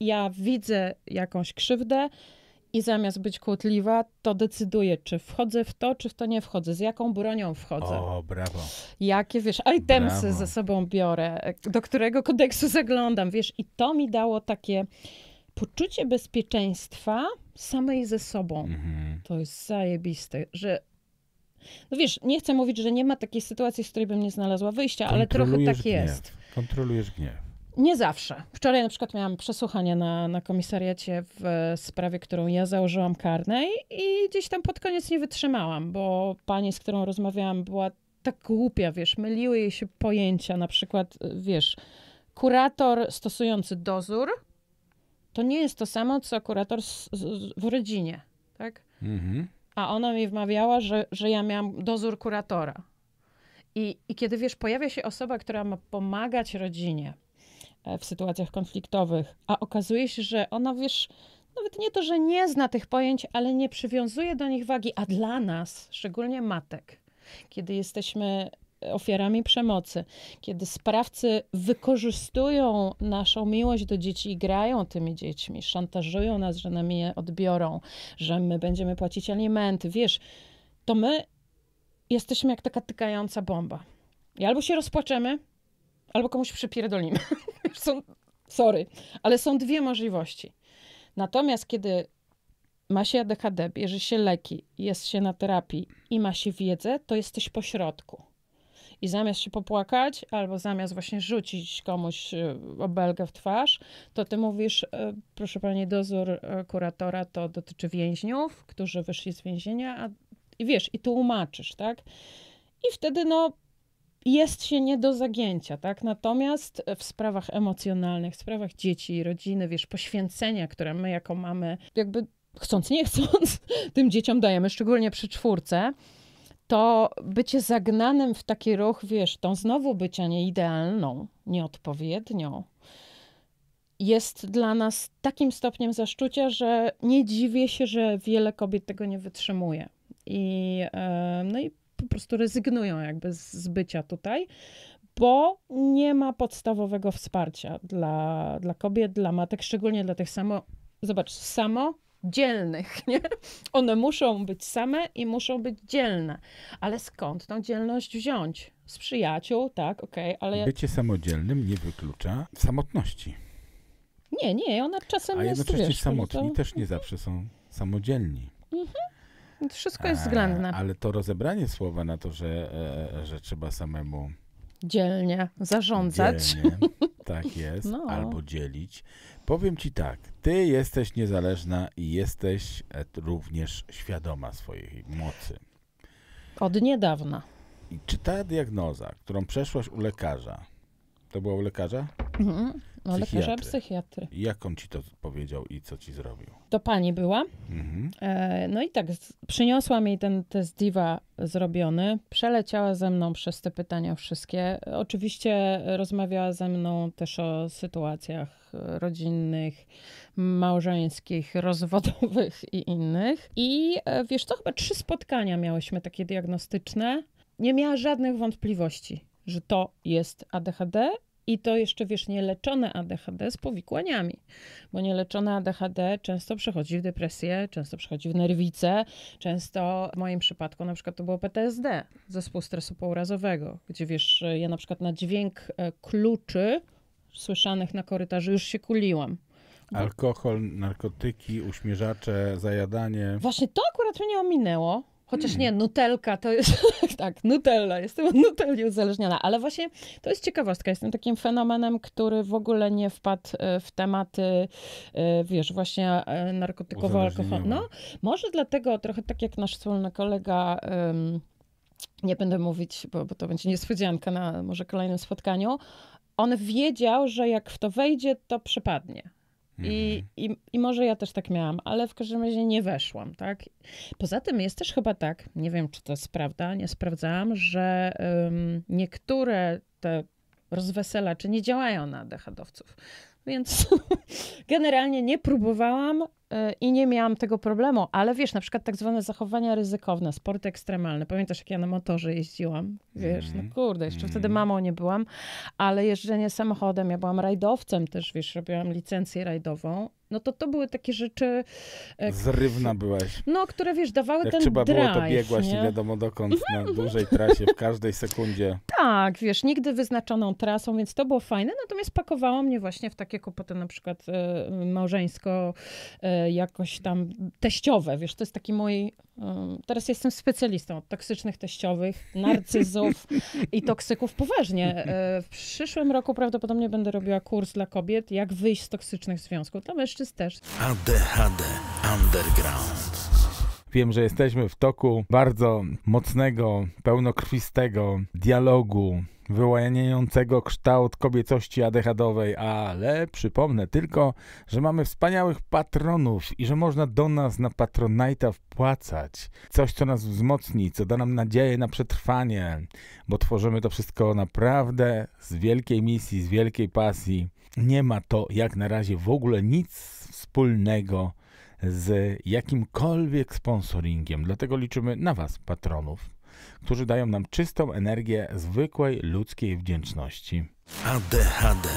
ja widzę jakąś krzywdę i zamiast być kłótliwa, to decyduję, czy wchodzę w to, czy w to nie wchodzę, z jaką bronią wchodzę. O, brawo. Jakie, wiesz, itemsy brawo. ze sobą biorę, do którego kodeksu zaglądam, wiesz, i to mi dało takie poczucie bezpieczeństwa samej ze sobą. Mhm. To jest zajebiste, że no wiesz, nie chcę mówić, że nie ma takiej sytuacji, z której bym nie znalazła wyjścia, ale trochę tak gniew. jest. Kontrolujesz gniew. Nie zawsze. Wczoraj na przykład miałam przesłuchanie na, na komisariacie w e, sprawie, którą ja założyłam karnej i gdzieś tam pod koniec nie wytrzymałam, bo pani, z którą rozmawiałam, była tak głupia, wiesz, myliły jej się pojęcia, na przykład, e, wiesz, kurator stosujący dozór to nie jest to samo, co kurator z, z, w rodzinie, tak? Mhm. A ona mi wmawiała, że, że ja miałam dozór kuratora. I, I kiedy, wiesz, pojawia się osoba, która ma pomagać rodzinie, E, w sytuacjach konfliktowych, a okazuje się, że ona wiesz, nawet nie to, że nie zna tych pojęć, ale nie przywiązuje do nich wagi, a dla nas, szczególnie matek, kiedy jesteśmy ofiarami przemocy, kiedy sprawcy wykorzystują naszą miłość do dzieci i grają tymi dziećmi, szantażują nas, że nam je odbiorą, że my będziemy płacić alimenty, wiesz, to my jesteśmy jak taka tykająca bomba. I albo się rozpłaczemy, albo komuś przypierdolimy. są, sorry, ale są dwie możliwości. Natomiast kiedy ma się ADHD, bierze się leki, jest się na terapii i ma się wiedzę, to jesteś po środku. I zamiast się popłakać, albo zamiast właśnie rzucić komuś e, obelgę w twarz, to ty mówisz, e, proszę pani, dozór e, kuratora to dotyczy więźniów, którzy wyszli z więzienia, a, i wiesz, i tłumaczysz, tak? I wtedy, no, jest się nie do zagięcia, tak? Natomiast e, w sprawach emocjonalnych, w sprawach dzieci, rodziny, wiesz, poświęcenia, które my jako mamy, jakby chcąc, nie chcąc, tym dzieciom dajemy, szczególnie przy czwórce, to bycie zagnanym w taki ruch, wiesz, tą znowu bycia nieidealną, nieodpowiednią, jest dla nas takim stopniem zaszczucia, że nie dziwię się, że wiele kobiet tego nie wytrzymuje. I, e, no i po prostu rezygnują jakby z, bycia tutaj, bo nie ma podstawowego wsparcia dla, dla kobiet, dla matek, szczególnie dla tych samo, zobacz, samo dzielnych, nie? One muszą być same i muszą być dzielne. Ale skąd tą dzielność wziąć? Z przyjaciół, tak, okej, okay, ale... Bycie samodzielnym nie wyklucza samotności. Nie, nie, ona czasem A jest, wiesz, samotni to... też nie zawsze są samodzielni. Mhm. No wszystko jest e, względne. ale to rozebranie słowa na to, że, e, e, że trzeba samemu dzielnie zarządzać. Dzielnie. Tak jest, no. albo dzielić. Powiem ci tak, ty jesteś niezależna i jesteś również świadoma swojej mocy. Od niedawna. I czy ta diagnoza, którą przeszłaś u lekarza, to była u lekarza? Mhm. No, lekarza psychiatry. Jak on ci to powiedział i co ci zrobił? to pani była. Mhm. E, no i tak, przyniosła mi ten test diwa zrobiony, przeleciała ze mną przez te pytania wszystkie. Oczywiście rozmawiała ze mną też o sytuacjach rodzinnych, małżeńskich, rozwodowych i innych. I e, wiesz, to chyba trzy spotkania miałyśmy takie diagnostyczne. Nie miała żadnych wątpliwości, że to jest ADHD i to jeszcze, wiesz, nieleczone ADHD z powikłaniami, bo nieleczone ADHD często przechodzi w depresję, często przechodzi w nerwice, często w moim przypadku na przykład to było PTSD, zespół stresu pourazowego, gdzie wiesz, ja na przykład na dźwięk e, kluczy słyszanych na korytarzu już się kuliłam. Alkohol, narkotyki, uśmierzacze, zajadanie. Właśnie to akurat mnie ominęło Chociaż mm. nie, nutelka to jest, tak, nutella, jestem od nutelli uzależniona, ale właśnie to jest ciekawostka, jestem takim fenomenem, który w ogóle nie wpadł e, w tematy, e, wiesz, właśnie e, narkotykowo alkoholowe No, może dlatego trochę tak jak nasz wspólny kolega... nie będę mówić, bo, bo to będzie niespodzianka na może kolejnym spotkaniu. On wiedział, że jak w to wejdzie, to przepadnie i, mhm. i, I może ja też tak miałam, ale w każdym razie nie weszłam, tak? Poza tym jest też chyba tak, nie wiem czy to jest prawda, nie sprawdzałam, że um, niektóre te rozweselacze nie działają na dechadowców. Więc generalnie nie próbowałam, E, i nie miałam tego problemu, ale wiesz, na przykład tak zwane zachowania ryzykowne, sporty ekstremalne. Pamiętasz, jak ja na motorze jeździłam? Wiesz, no mhm. kurde, jeszcze mm. wtedy mamą nie byłam, ale jeżdżenie samochodem, ja byłam rajdowcem też, wiesz, robiłam licencję rajdową no to to były takie rzeczy... E, Zrywna byłaś. No, które wiesz, dawały Jak ten trzeba drive, było, to biegłaś nie, nie wiadomo dokąd mhm, na mhm. dużej trasie, w każdej sekundzie. Tak, wiesz, nigdy wyznaczoną trasą, więc to było fajne. Natomiast pakowało mnie właśnie w takie kłopoty na przykład e, małżeńsko e, jakoś tam teściowe. Wiesz, to jest taki mój Teraz jestem specjalistą od toksycznych teściowych, narcyzów i toksyków. Poważnie, e, w przyszłym roku prawdopodobnie będę robiła kurs dla kobiet, jak wyjść z toksycznych związków. Dla mężczyzn też. ADHD Underground. Wiem, że jesteśmy w toku bardzo mocnego, pełnokrwistego dialogu wyłaniającego kształt kobiecości adechadowej, ale przypomnę tylko, że mamy wspaniałych patronów i że można do nas na Patronite'a wpłacać. Coś, co nas wzmocni, co da nam nadzieję na przetrwanie, bo tworzymy to wszystko naprawdę z wielkiej misji, z wielkiej pasji. Nie ma to jak na razie w ogóle nic wspólnego z jakimkolwiek sponsoringiem. Dlatego liczymy na Was, patronów, którzy dają nam czystą energię zwykłej ludzkiej wdzięczności. ADHD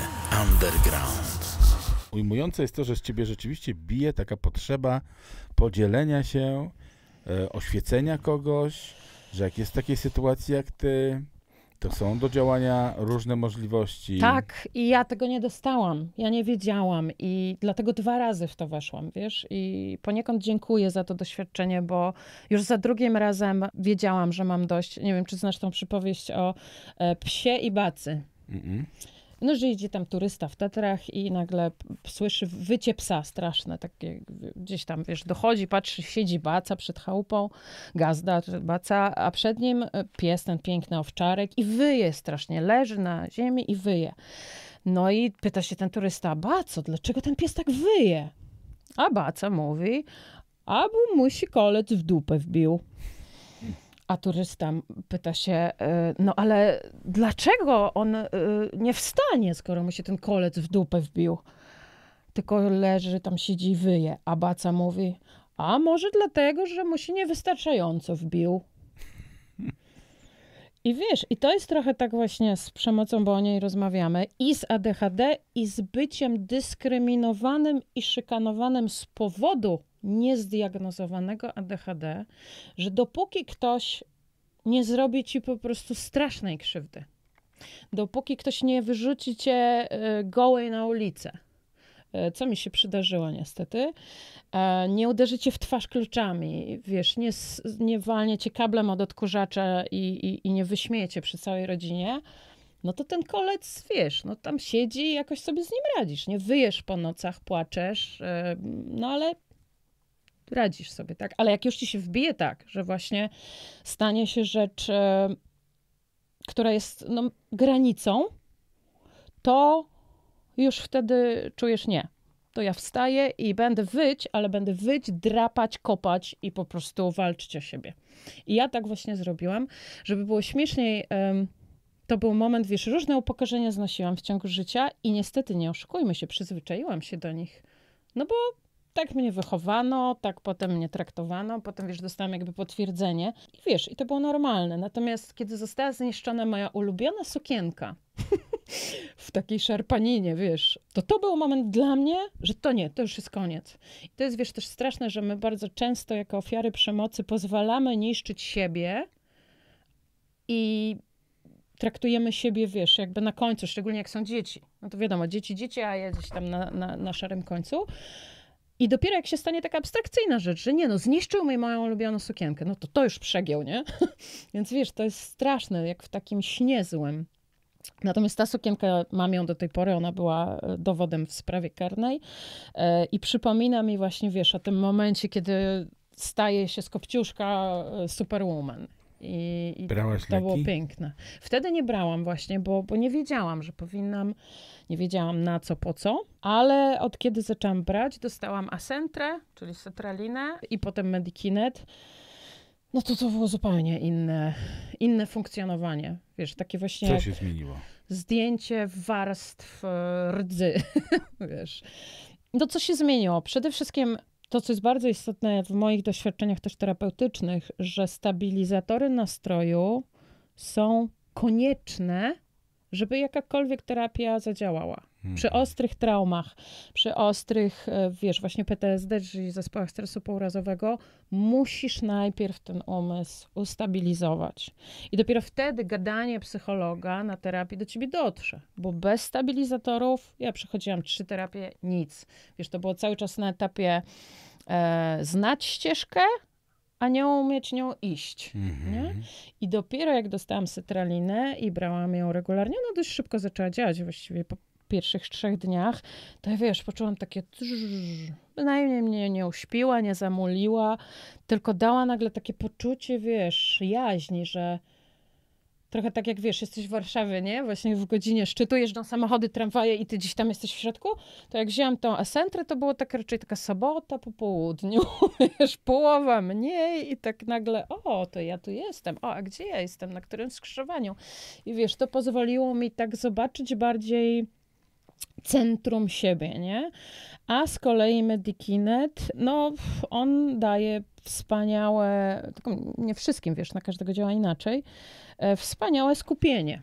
Underground. Ujmujące jest to, że z ciebie rzeczywiście bije taka potrzeba podzielenia się, e, oświecenia kogoś, że jak jest w takiej sytuacji jak ty, to są do działania różne możliwości. Tak, i ja tego nie dostałam. Ja nie wiedziałam i dlatego dwa razy w to weszłam, wiesz? I poniekąd dziękuję za to doświadczenie, bo już za drugim razem wiedziałam, że mam dość. Nie wiem, czy znasz tą przypowieść o e, psie i bacy. Mm -mm no, że idzie tam turysta w Tatrach i nagle słyszy wycie psa straszne, takie gdzieś tam, wiesz, dochodzi, patrzy, siedzi baca przed chałupą, gazda baca, a przed nim e, pies, ten piękny owczarek i wyje strasznie, leży na ziemi i wyje. No i pyta się ten turysta, baco, dlaczego ten pies tak wyje? A baca mówi, abu mu się kolec w dupę wbił. A turysta pyta się, e, no ale dlaczego on e, nie wstanie, skoro mu się ten kolec w dupę wbił? Tylko leży, tam siedzi i wyje. A baca mówi, a może dlatego, że mu się niewystarczająco wbił. I wiesz, i to jest trochę tak właśnie z przemocą, bo o niej rozmawiamy, i z ADHD, i z byciem dyskryminowanym i szykanowanym z powodu niezdiagnozowanego ADHD, że dopóki ktoś nie zrobi ci po prostu strasznej krzywdy, dopóki ktoś nie wyrzuci cię y, gołej na ulicę, E, co mi się przydarzyło niestety. E, nie uderzycie w twarz kluczami, wiesz, nie, nie walniecie kablem od odkurzacza i, i, i nie wyśmiejecie przy całej rodzinie no to ten kolec, wiesz, no tam siedzi i jakoś sobie z nim radzisz, nie? Wyjesz po nocach, płaczesz, e, no ale radzisz sobie, tak? Ale jak już ci się wbije tak, że właśnie stanie się rzecz, która jest no, granicą, to już wtedy czujesz nie. To ja wstaję i będę wyć, ale będę wyć, drapać, kopać i po prostu walczyć o siebie. I ja tak właśnie zrobiłam, żeby było śmieszniej. Um, to był moment, wiesz, różne upokorzenia znosiłam w ciągu życia i niestety, nie oszukujmy się, przyzwyczaiłam się do nich. No bo tak mnie wychowano, tak potem mnie traktowano, potem wiesz, dostałam jakby potwierdzenie i wiesz, i to było normalne. Natomiast kiedy została zniszczona moja ulubiona sukienka, w takiej szarpaninie, wiesz. To to był moment dla mnie, że to nie, to już jest koniec. I to jest, wiesz, też straszne, że my bardzo często jako ofiary przemocy pozwalamy niszczyć siebie i traktujemy siebie, wiesz, jakby na końcu, szczególnie jak są dzieci. No to wiadomo, dzieci, dzieci, a ja gdzieś tam na, na, na szarym końcu. I dopiero jak się stanie taka abstrakcyjna rzecz, że nie no, zniszczył mi moją ulubioną sukienkę, no to to już przegieł, nie? Więc wiesz, to jest straszne, jak w takim śnie złym. Natomiast ta sukienka, mam ją do tej pory, ona była e, dowodem w sprawie karnej e, i przypomina mi właśnie, wiesz, o tym momencie, kiedy staje się z kopciuszka e, superwoman. I, i Brałaś to leki? było piękne. Wtedy nie brałam właśnie, bo, bo nie wiedziałam, że powinnam, nie wiedziałam na co, po co, ale od kiedy zaczęłam brać, dostałam asentrę, czyli setralinę i potem medikinet no to to było zupełnie inne, inne funkcjonowanie. Wiesz, takie właśnie. Co się zmieniło? Zdjęcie warstw e, rdzy. Wiesz. No co się zmieniło? Przede wszystkim to, co jest bardzo istotne w moich doświadczeniach też terapeutycznych, że stabilizatory nastroju są konieczne, żeby jakakolwiek terapia zadziałała. Mhm. Przy ostrych traumach, przy ostrych, e, wiesz, właśnie PTSD, czyli zespołach stresu pourazowego, musisz najpierw ten umysł ustabilizować. I dopiero wtedy gadanie psychologa na terapii do ciebie dotrze, bo bez stabilizatorów, ja przechodziłam trzy terapie, nic. Wiesz, to było cały czas na etapie e, znać ścieżkę, a nie umieć nią iść. Mhm. Nie? I dopiero jak dostałam sytralinę i brałam ją regularnie, ona dość szybko zaczęła działać. Właściwie po pierwszych trzech dniach, to ja wiesz, poczułam takie trz, bynajmniej mnie nie uśpiła, nie zamuliła, tylko dała nagle takie poczucie, wiesz, jaźni, że trochę tak jak wiesz, jesteś w Warszawie, nie? Właśnie w godzinie szczytu jeżdżą samochody, tramwaje i ty gdzieś tam jesteś w środku, to jak wzięłam tą asentrę, to było tak raczej taka sobota po południu, wiesz, połowa mniej i tak nagle, o, to ja tu jestem, o, a gdzie ja jestem, na którym skrzyżowaniu? I wiesz, to pozwoliło mi tak zobaczyć bardziej centrum siebie, nie? A z kolei Medikinet, no on daje wspaniałe, nie wszystkim wiesz, na każdego działa inaczej, e, wspaniałe skupienie.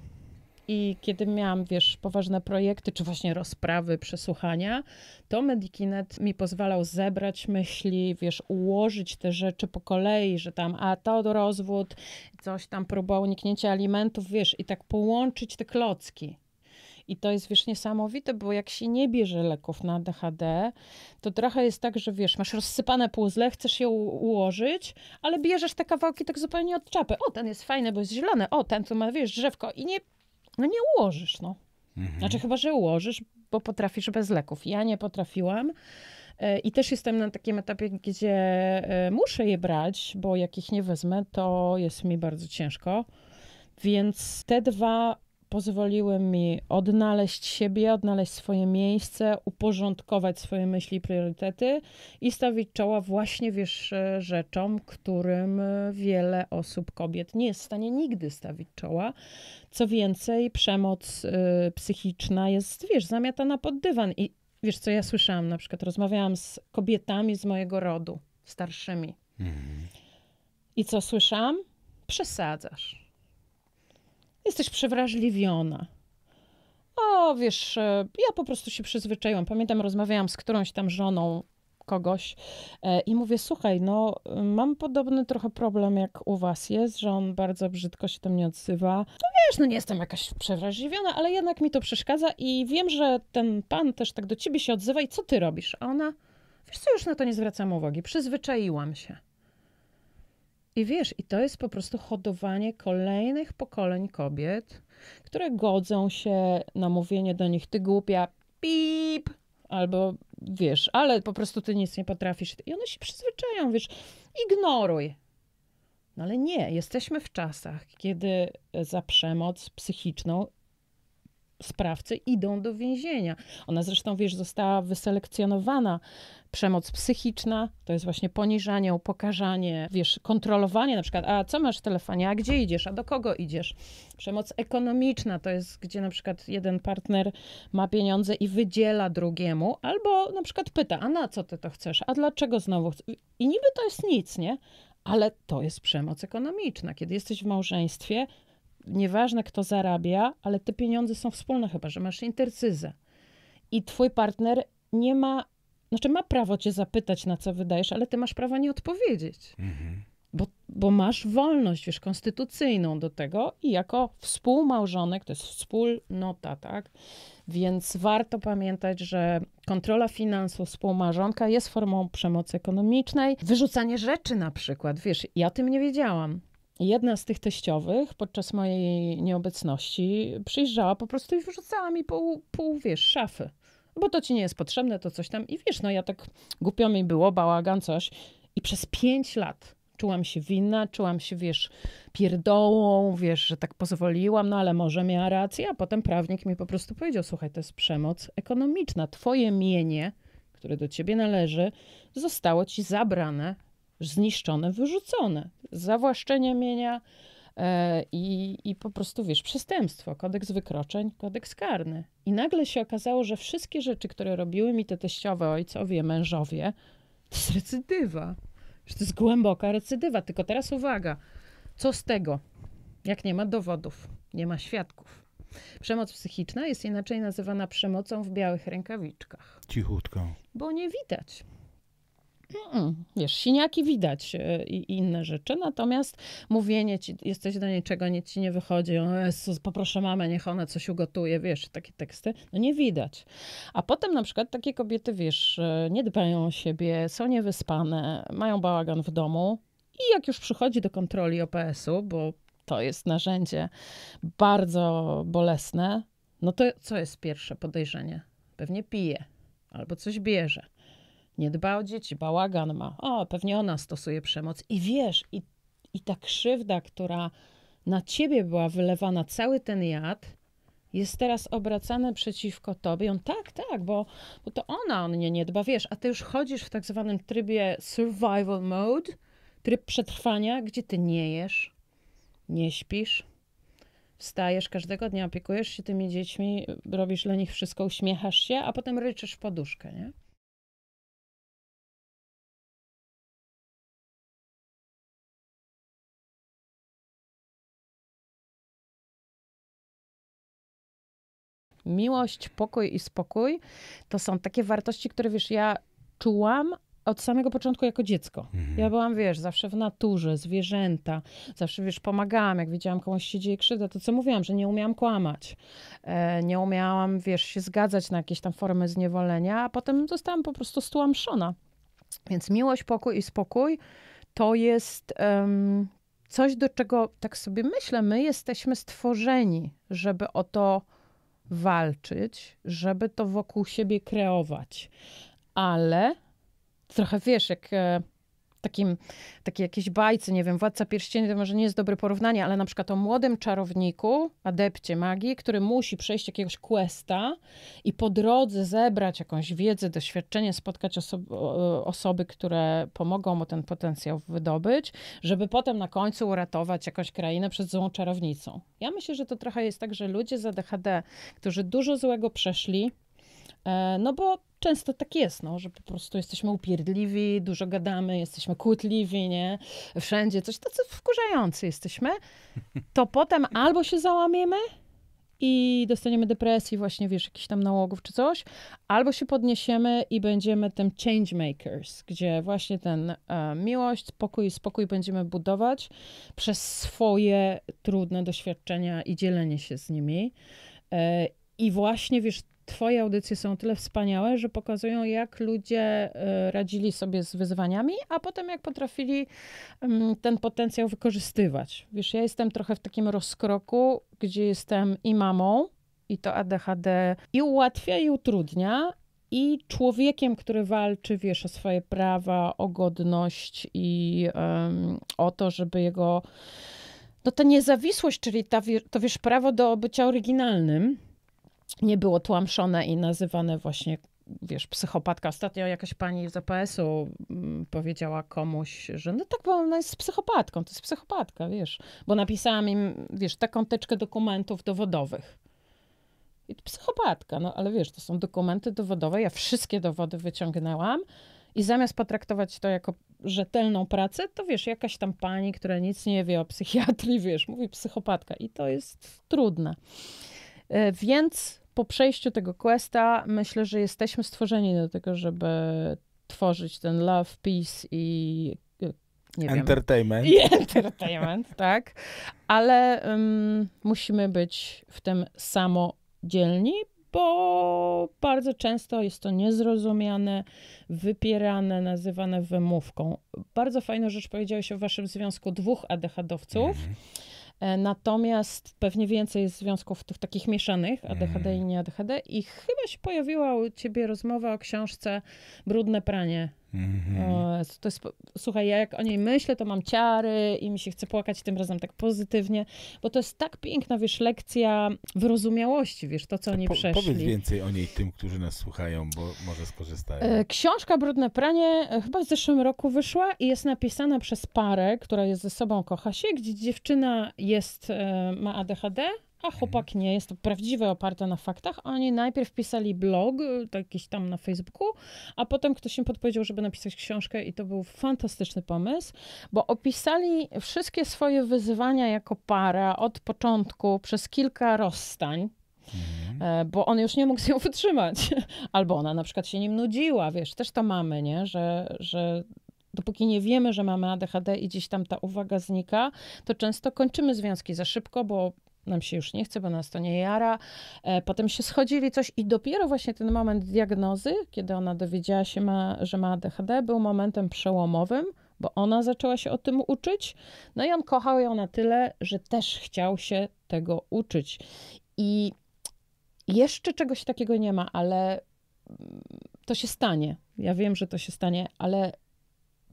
I kiedy miałam, wiesz, poważne projekty, czy właśnie rozprawy, przesłuchania, to Medikinet mi pozwalał zebrać myśli, wiesz, ułożyć te rzeczy po kolei, że tam, a to do rozwód, coś tam, próba uniknięcia alimentów, wiesz, i tak połączyć te klocki. I to jest, wiesz, niesamowite, bo jak się nie bierze leków na DHD, to trochę jest tak, że wiesz, masz rozsypane puzzle, chcesz je ułożyć, ale bierzesz te kawałki tak zupełnie od czapy. O, ten jest fajny, bo jest zielony. O, ten tu ma, wiesz, drzewko. I nie, no nie ułożysz, no. Mhm. Znaczy chyba, że ułożysz, bo potrafisz bez leków. Ja nie potrafiłam. E, I też jestem na takim etapie, gdzie e, muszę je brać, bo jak ich nie wezmę, to jest mi bardzo ciężko. Więc te dwa pozwoliły mi odnaleźć siebie, odnaleźć swoje miejsce, uporządkować swoje myśli i priorytety i stawić czoła właśnie wiesz, rzeczom, którym wiele osób, kobiet nie jest w stanie nigdy stawić czoła. Co więcej, przemoc y, psychiczna jest, wiesz, zamiatana pod dywan. I wiesz, co ja słyszałam, na przykład rozmawiałam z kobietami z mojego rodu, starszymi. Mhm. I co słyszałam? Przesadzasz Jesteś przewrażliwiona. O, wiesz, e, ja po prostu się przyzwyczaiłam. Pamiętam, rozmawiałam z którąś tam żoną kogoś e, i mówię, słuchaj, no mam podobny trochę problem jak u was jest, że on bardzo brzydko się do mnie odzywa. No wiesz, no nie jestem jakaś przewrażliwiona, ale jednak mi to przeszkadza i wiem, że ten pan też tak do ciebie się odzywa i co ty robisz? A ona, wiesz co, już na to nie zwracam uwagi, przyzwyczaiłam się. I wiesz, i to jest po prostu hodowanie kolejnych pokoleń kobiet, które godzą się na mówienie do nich, ty głupia, pip, albo wiesz, ale po prostu ty nic nie potrafisz. I one się przyzwyczają, wiesz, ignoruj. No ale nie, jesteśmy w czasach, kiedy za przemoc psychiczną sprawcy idą do więzienia. Ona zresztą, wiesz, została wyselekcjonowana. Przemoc psychiczna, to jest właśnie poniżanie, upokarzanie, wiesz, kontrolowanie na przykład, a co masz w telefonie, a gdzie idziesz, a do kogo idziesz. Przemoc ekonomiczna, to jest gdzie na przykład jeden partner ma pieniądze i wydziela drugiemu, albo na przykład pyta, a na co ty to chcesz, a dlaczego znowu chcesz? I niby to jest nic, nie? Ale to jest przemoc ekonomiczna. Kiedy jesteś w małżeństwie, nieważne kto zarabia, ale te pieniądze są wspólne, chyba że masz intercyzę. I twój partner nie ma, znaczy ma prawo cię zapytać, na co wydajesz, ale ty masz prawo nie odpowiedzieć. Mhm. Bo, bo masz wolność, wiesz, konstytucyjną do tego i jako współmałżonek, to jest wspólnota, tak? Więc warto pamiętać, że kontrola finansów współmałżonka jest formą przemocy ekonomicznej. Wyrzucanie rzeczy na przykład, wiesz, ja o tym nie wiedziałam jedna z tych teściowych podczas mojej nieobecności przyjrzała po prostu i wrzucała mi pół, pół wiesz, szafy. Bo to ci nie jest potrzebne, to coś tam. I wiesz, no ja tak głupio mi było, bałagan, coś. I przez pięć lat czułam się winna, czułam się, wiesz, pierdołą, wiesz, że tak pozwoliłam, no ale może miała rację. A potem prawnik mi po prostu powiedział, słuchaj, to jest przemoc ekonomiczna. Twoje mienie, które do ciebie należy, zostało ci zabrane zniszczone, wyrzucone. Zawłaszczenie mienia e, i, i po prostu, wiesz, przestępstwo, kodeks wykroczeń, kodeks karny. I nagle się okazało, że wszystkie rzeczy, które robiły mi te teściowe, ojcowie, mężowie, to jest recydywa. Że to jest głęboka recydywa. Tylko teraz uwaga, co z tego, jak nie ma dowodów, nie ma świadków? Przemoc psychiczna jest inaczej nazywana przemocą w białych rękawiczkach. Cichutko. Bo nie widać. Mm, wiesz, siniaki widać e, i inne rzeczy, natomiast mówienie ci, jesteś do niczego, nic ci nie wychodzi, o Jezus, poproszę mamę, niech ona coś ugotuje, wiesz, takie teksty, no nie widać. A potem na przykład takie kobiety, wiesz, e, nie dbają o siebie, są niewyspane, mają bałagan w domu i jak już przychodzi do kontroli OPS-u, bo to jest narzędzie bardzo bolesne, no to co jest pierwsze podejrzenie? Pewnie pije albo coś bierze nie dba o dzieci, bałagan ma, o, pewnie ona stosuje przemoc. I wiesz, i, i ta krzywda, która na ciebie była wylewana, cały ten jad, jest teraz obracane przeciwko tobie. I on tak, tak, bo, bo to ona on nie, nie dba, wiesz, a ty już chodzisz w tak zwanym trybie survival mode, tryb przetrwania, gdzie ty nie jesz, nie śpisz, wstajesz każdego dnia, opiekujesz się tymi dziećmi, robisz dla nich wszystko, uśmiechasz się, a potem ryczysz w poduszkę, nie? miłość, pokój i spokój to są takie wartości, które wiesz, ja czułam, od samego początku jako dziecko. Mhm. Ja byłam, wiesz, zawsze w naturze, zwierzęta, zawsze, wiesz, pomagałam, jak widziałam komuś się dzieje krzywda, to co mówiłam, że nie umiałam kłamać, e, nie umiałam, wiesz, się zgadzać na jakieś tam formy zniewolenia, a potem zostałam po prostu stłamszona. Więc miłość, pokój i spokój to jest um, coś, do czego, tak sobie myślę, my jesteśmy stworzeni, żeby o to walczyć, żeby to wokół siebie kreować. Ale trochę wiesz, jak e, takim, takiej jakiejś bajce, nie wiem, Władca Pierścieni, to może nie jest dobre porównanie, ale na przykład o młodym czarowniku, adepcie magii, który musi przejść jakiegoś questa i po drodze zebrać jakąś wiedzę, doświadczenie, spotkać oso osoby, które pomogą mu ten potencjał wydobyć, żeby potem na końcu uratować jakąś krainę przed złą czarownicą. Ja myślę, że to trochę jest tak, że ludzie z ADHD, którzy dużo złego przeszli, e, no bo często tak jest, no, że po prostu jesteśmy upierdliwi, dużo gadamy, jesteśmy kłótliwi, nie? Wszędzie coś, tacy wkurzający jesteśmy. To potem albo się załamiemy, i dostaniemy depresji, właśnie wiesz, jakichś tam nałogów czy coś, albo się podniesiemy i będziemy tym change makers, gdzie właśnie ten e, miłość, spokój, spokój będziemy budować przez swoje trudne doświadczenia i dzielenie się z nimi. E, I właśnie wiesz, Twoje audycje są tyle wspaniałe, że pokazują, jak ludzie y, radzili sobie z wyzwaniami, a potem jak potrafili mm, ten potencjał wykorzystywać. Wiesz, ja jestem trochę w takim rozkroku, gdzie jestem i mamą, i to ADHD i ułatwia, i utrudnia, i człowiekiem, który walczy, wiesz, o swoje prawa, o godność i um, o to, żeby jego. No ta niezawisłość, czyli ta, to wiesz, prawo do bycia oryginalnym, nie było tłamszone i nazywane właśnie, wiesz, psychopatka. Ostatnio jakaś pani z APS-u e mm, powiedziała komuś, że no tak, bo ona jest psychopatką, to jest psychopatka, wiesz. Bo napisałam im, wiesz, taką teczkę dokumentów dowodowych. I to psychopatka, no ale wiesz, to są dokumenty dowodowe, ja wszystkie dowody wyciągnęłam i zamiast potraktować to jako rzetelną pracę, to wiesz, jakaś tam pani, która nic nie wie o psychiatrii, wiesz, mówi psychopatka i to jest trudne. E, więc po przejściu tego questa myślę, że jesteśmy stworzeni do tego, żeby tworzyć ten love, peace i e, nie entertainment. Wiem, I entertainment, tak. Ale um, musimy być w tym samodzielni, bo bardzo często jest to niezrozumiane, wypierane, nazywane wymówką. Bardzo fajną rzecz powiedziałeś o waszym związku dwóch ADHD-owców. Mhm E, natomiast pewnie więcej jest związków tych takich mieszanych, ADHD mm. i nie ADHD. I chyba się pojawiła u ciebie rozmowa o książce Brudne pranie Mm-hmm. To jest, słuchaj, ja jak o niej myślę, to mam ciary i mi się chce płakać tym razem tak pozytywnie, bo to jest tak piękna, wiesz, lekcja wyrozumiałości, wiesz, to co oni po, przeszli. Powiedz więcej o niej tym, którzy nas słuchają, bo może skorzystają. E, książka Brudne Pranie e, chyba w zeszłym roku wyszła i jest napisana przez parę, która jest ze sobą kocha się, gdzie dziewczyna jest, ma ADHD, a chłopak nie, jest to prawdziwe, oparte na faktach. Oni najpierw pisali blog, y, jakiś tam na Facebooku, a potem ktoś im podpowiedział, żeby napisać książkę i to był fantastyczny pomysł, bo opisali wszystkie swoje wyzwania jako para od początku przez kilka rozstań. Mhm. E, bo on już nie mógł z nią wytrzymać. Albo ona na przykład się nim nudziła, wiesz, też to mamy, nie? Że, że dopóki nie wiemy, że mamy ADHD i gdzieś tam ta uwaga znika, to często kończymy związki za szybko, bo nam się już nie chce, bo nas to nie jara. E, potem się schodzili coś i dopiero właśnie ten moment diagnozy, kiedy ona dowiedziała się, ma, że ma ADHD, był momentem przełomowym, bo ona zaczęła się o tym uczyć. No i on kochał ją na tyle, że też chciał się tego uczyć. I jeszcze czegoś takiego nie ma, ale mm, to się stanie. Ja wiem, że to się stanie, ale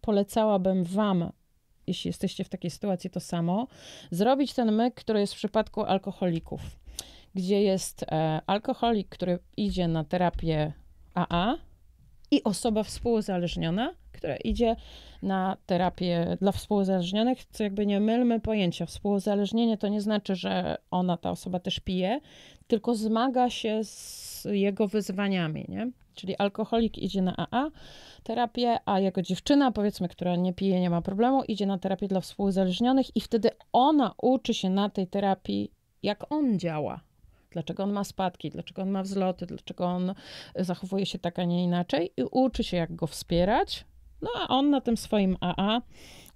polecałabym Wam jeśli jesteście w takiej sytuacji, to samo, zrobić ten myk, który jest w przypadku alkoholików, gdzie jest e, alkoholik, który idzie na terapię AA i osoba współuzależniona, która idzie na terapię dla współuzależnionych, co jakby nie mylmy pojęcia. Współuzależnienie to nie znaczy, że ona, ta osoba też pije, tylko zmaga się z jego wyzwaniami, nie? Czyli alkoholik idzie na AA terapię, a jego dziewczyna, powiedzmy, która nie pije, nie ma problemu, idzie na terapię dla współuzależnionych i wtedy ona uczy się na tej terapii, jak on działa, dlaczego on ma spadki, dlaczego on ma wzloty, dlaczego on zachowuje się tak, a nie inaczej, i uczy się, jak go wspierać. No a on na tym swoim AA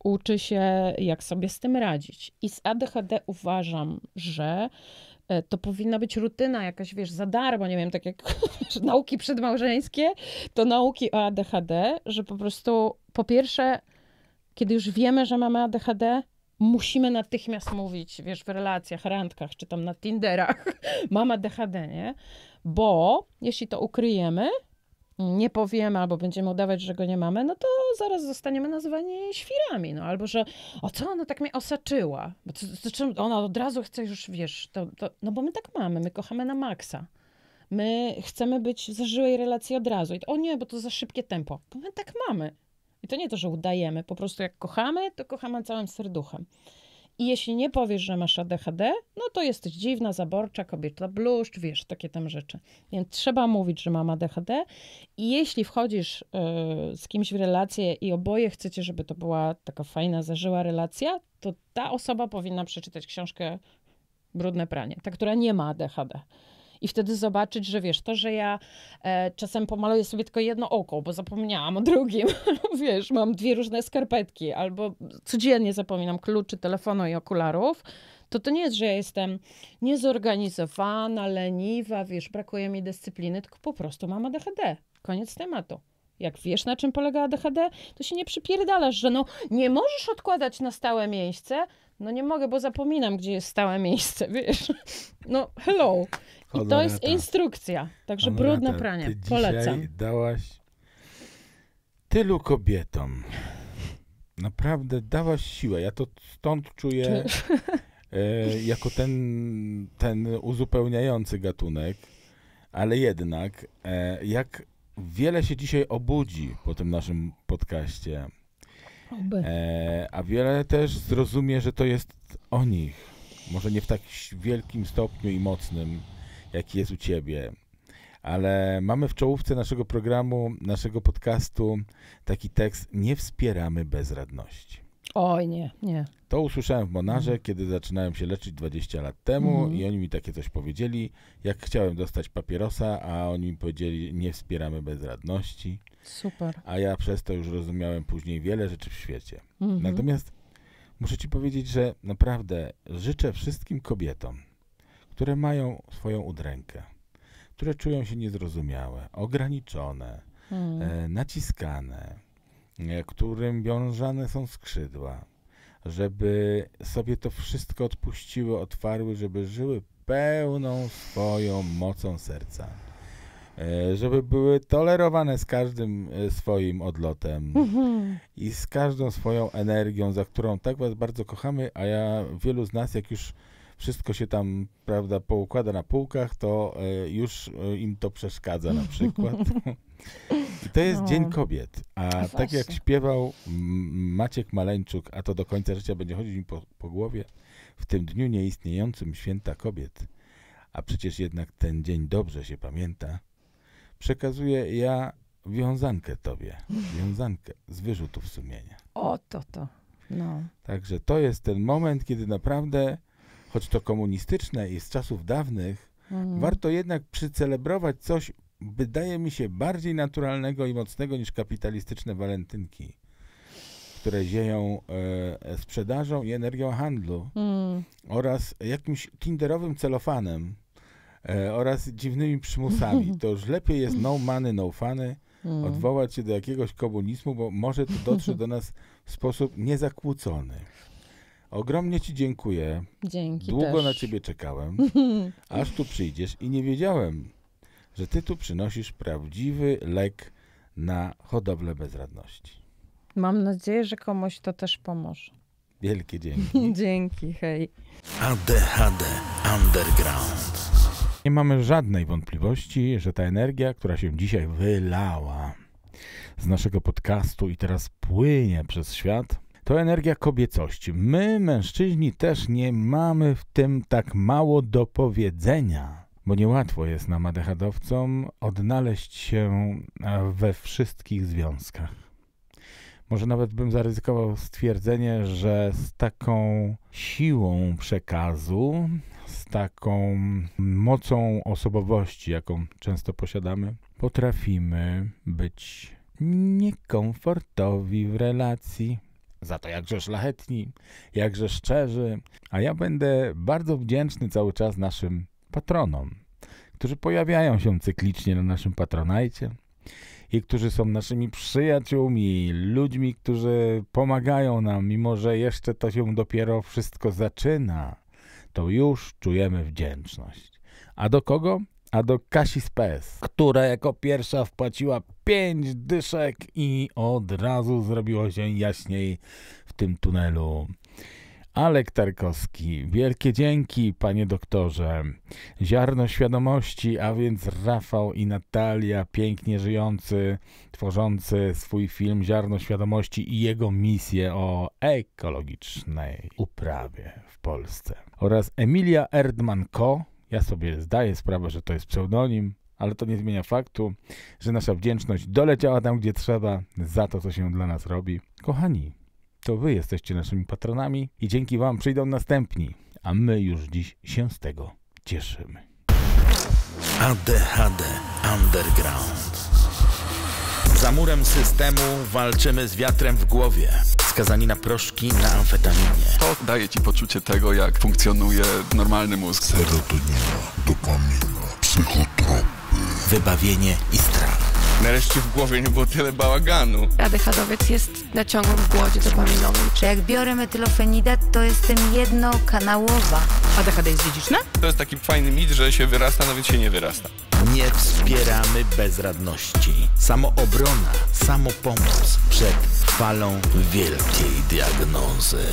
uczy się, jak sobie z tym radzić. I z ADHD uważam, że E, to powinna być rutyna jakaś, wiesz, za darmo, nie wiem, tak jak nauki przedmałżeńskie, to nauki o ADHD, że po prostu po pierwsze, kiedy już wiemy, że mamy ADHD, musimy natychmiast mówić, wiesz, w relacjach, randkach, czy tam na Tinderach, mam ADHD, nie? Bo jeśli to ukryjemy, nie powiemy albo będziemy udawać, że go nie mamy, no to zaraz zostaniemy nazwani świrami, no albo że o co ona tak mnie osaczyła, bo to, to, czym ona od razu chce już, wiesz, to, to, no bo my tak mamy, my kochamy na maksa. My chcemy być z żywej relacji od razu. I to, o nie, bo to za szybkie tempo. Bo my tak mamy. I to nie to, że udajemy, po prostu jak kochamy, to kochamy całym serduchem. I jeśli nie powiesz, że masz ADHD, no to jesteś dziwna, zaborcza, kobieta bluszcz, wiesz, takie tam rzeczy. Więc trzeba mówić, że mam ADHD. I jeśli wchodzisz e, z kimś w relację i oboje chcecie, żeby to była taka fajna, zażyła relacja, to ta osoba powinna przeczytać książkę Brudne pranie, ta, która nie ma ADHD i wtedy zobaczyć, że wiesz, to, że ja e, czasem pomaluję sobie tylko jedno oko, bo zapomniałam o drugim, wiesz, mam dwie różne skarpetki, albo codziennie zapominam kluczy, telefonu i okularów, to to nie jest, że ja jestem niezorganizowana, leniwa, wiesz, brakuje mi dyscypliny, tylko po prostu mam ADHD. Koniec tematu. Jak wiesz, na czym polega ADHD, to się nie przypierdalasz, że no nie możesz odkładać na stałe miejsce. No nie mogę, bo zapominam, gdzie jest stałe miejsce, wiesz. No hello. I to jest instrukcja, także Honorata, brudne pranie, ty polecam. dałaś tylu kobietom, naprawdę dałaś siłę, ja to stąd czuję e, jako ten, ten uzupełniający gatunek, ale jednak e, jak wiele się dzisiaj obudzi po tym naszym podcaście, e, a wiele też zrozumie, że to jest o nich. Może nie w tak wielkim stopniu i mocnym, jaki jest u ciebie. Ale mamy w czołówce naszego programu, naszego podcastu taki tekst: Nie wspieramy bezradności. Oj, nie, nie. To usłyszałem w Monarze, mm. kiedy zaczynałem się leczyć 20 lat temu mm. i oni mi takie coś powiedzieli. Jak chciałem dostać papierosa, a oni mi powiedzieli, nie wspieramy bezradności. Super. A ja przez to już rozumiałem później wiele rzeczy w świecie. Mm -hmm. Natomiast muszę ci powiedzieć, że naprawdę życzę wszystkim kobietom, które mają swoją udrękę, które czują się niezrozumiałe, ograniczone, hmm. e, naciskane, e, którym wiążane są skrzydła, żeby sobie to wszystko odpuściły, otwarły, żeby żyły pełną swoją mocą serca. E, żeby były tolerowane z każdym e, swoim odlotem mhm. i z każdą swoją energią, za którą tak Was bardzo kochamy, a ja wielu z nas, jak już wszystko się tam, prawda, poukłada na półkach, to e, już e, im to przeszkadza na przykład. I to jest no. Dzień Kobiet. A Właśnie. No tak jak śpiewał Maciek Maleńczuk, a to do końca życia będzie chodzić mi po, po głowie, w tym dniu nieistniejącym święta kobiet, a przecież jednak ten dzień dobrze się pamięta, przekazuję ja wiązankę tobie, wiązankę z wyrzutów sumienia. O, to to. No. Także to jest ten moment, kiedy naprawdę choć to komunistyczne i z czasów dawnych, mhm. warto jednak przycelebrować coś, wydaje mi się, bardziej naturalnego i mocnego niż kapitalistyczne walentynki które zieją e, sprzedażą i energią handlu mhm. oraz jakimś kinderowym celofanem e, oraz dziwnymi przymusami. To już lepiej jest no money, no funny, mhm. odwołać się do jakiegoś komunizmu, bo może to dotrze do nas w sposób niezakłócony. Ogromnie Ci dziękuję. Dzięki. Długo też. na Ciebie czekałem, aż tu przyjdziesz i nie wiedziałem, że Ty tu przynosisz prawdziwy lek na hodowlę bezradności. Mam nadzieję, że komuś to też pomoże. Wielkie dzięki. dzięki, hej. ADHD Underground. Nie mamy żadnej wątpliwości, że ta energia, która się dzisiaj wylała z naszego podcastu i teraz płynie przez świat, to energia kobiecości. My, mężczyźni, też nie mamy w tym tak mało do powiedzenia, bo niełatwo jest nam adechadowcom odnaleźć się e, we wszystkich związkach. Może nawet bym zaryzykował stwierdzenie, że z taką siłą przekazu, z taką mocą osobowości, jaką często posiadamy, potrafimy być niekomfortowi w relacji, za to jakże szlachetni, jakże szczerzy, a ja będę bardzo wdzięczny cały czas naszym patronom, którzy pojawiają się cyklicznie na naszym patronajcie i którzy są naszymi przyjaciółmi, ludźmi, którzy pomagają nam, mimo że jeszcze to się dopiero wszystko zaczyna, to już czujemy wdzięczność. A do kogo? a do Kasis PS, która jako pierwsza wpłaciła 5 dyszek i od razu zrobiło się jaśniej w tym tunelu. Alek Tarkowski, wielkie dzięki panie doktorze. Ziarno świadomości, a więc Rafał i Natalia, pięknie żyjący, tworzący swój film Ziarno świadomości i jego misję o ekologicznej uprawie w Polsce. Oraz Emilia Erdmanko ja sobie zdaję sprawę, że to jest pseudonim, ale to nie zmienia faktu, że nasza wdzięczność doleciała tam, gdzie trzeba, za to, co się dla nas robi. Kochani, to wy jesteście naszymi patronami i dzięki wam przyjdą następni, a my już dziś się z tego cieszymy. ADHD Underground za murem systemu walczymy z wiatrem w głowie. Skazani na proszki, na amfetaminie. To daje ci poczucie tego, jak funkcjonuje normalny mózg. Serotonina, dopamina, psychotropy. Wybawienie i strach. Nareszcie w głowie nie było tyle bałaganu. Adechadowiec jest na ciągłym głodzie dopaminowym. Czy jak biorę metylofenidat, to jestem jednokanałowa. ADHD jest dziedziczne? To jest taki fajny mit, że się wyrasta, nawet się nie wyrasta. Nie wspieramy bezradności. Samoobrona, samopomoc przed falą wielkiej diagnozy.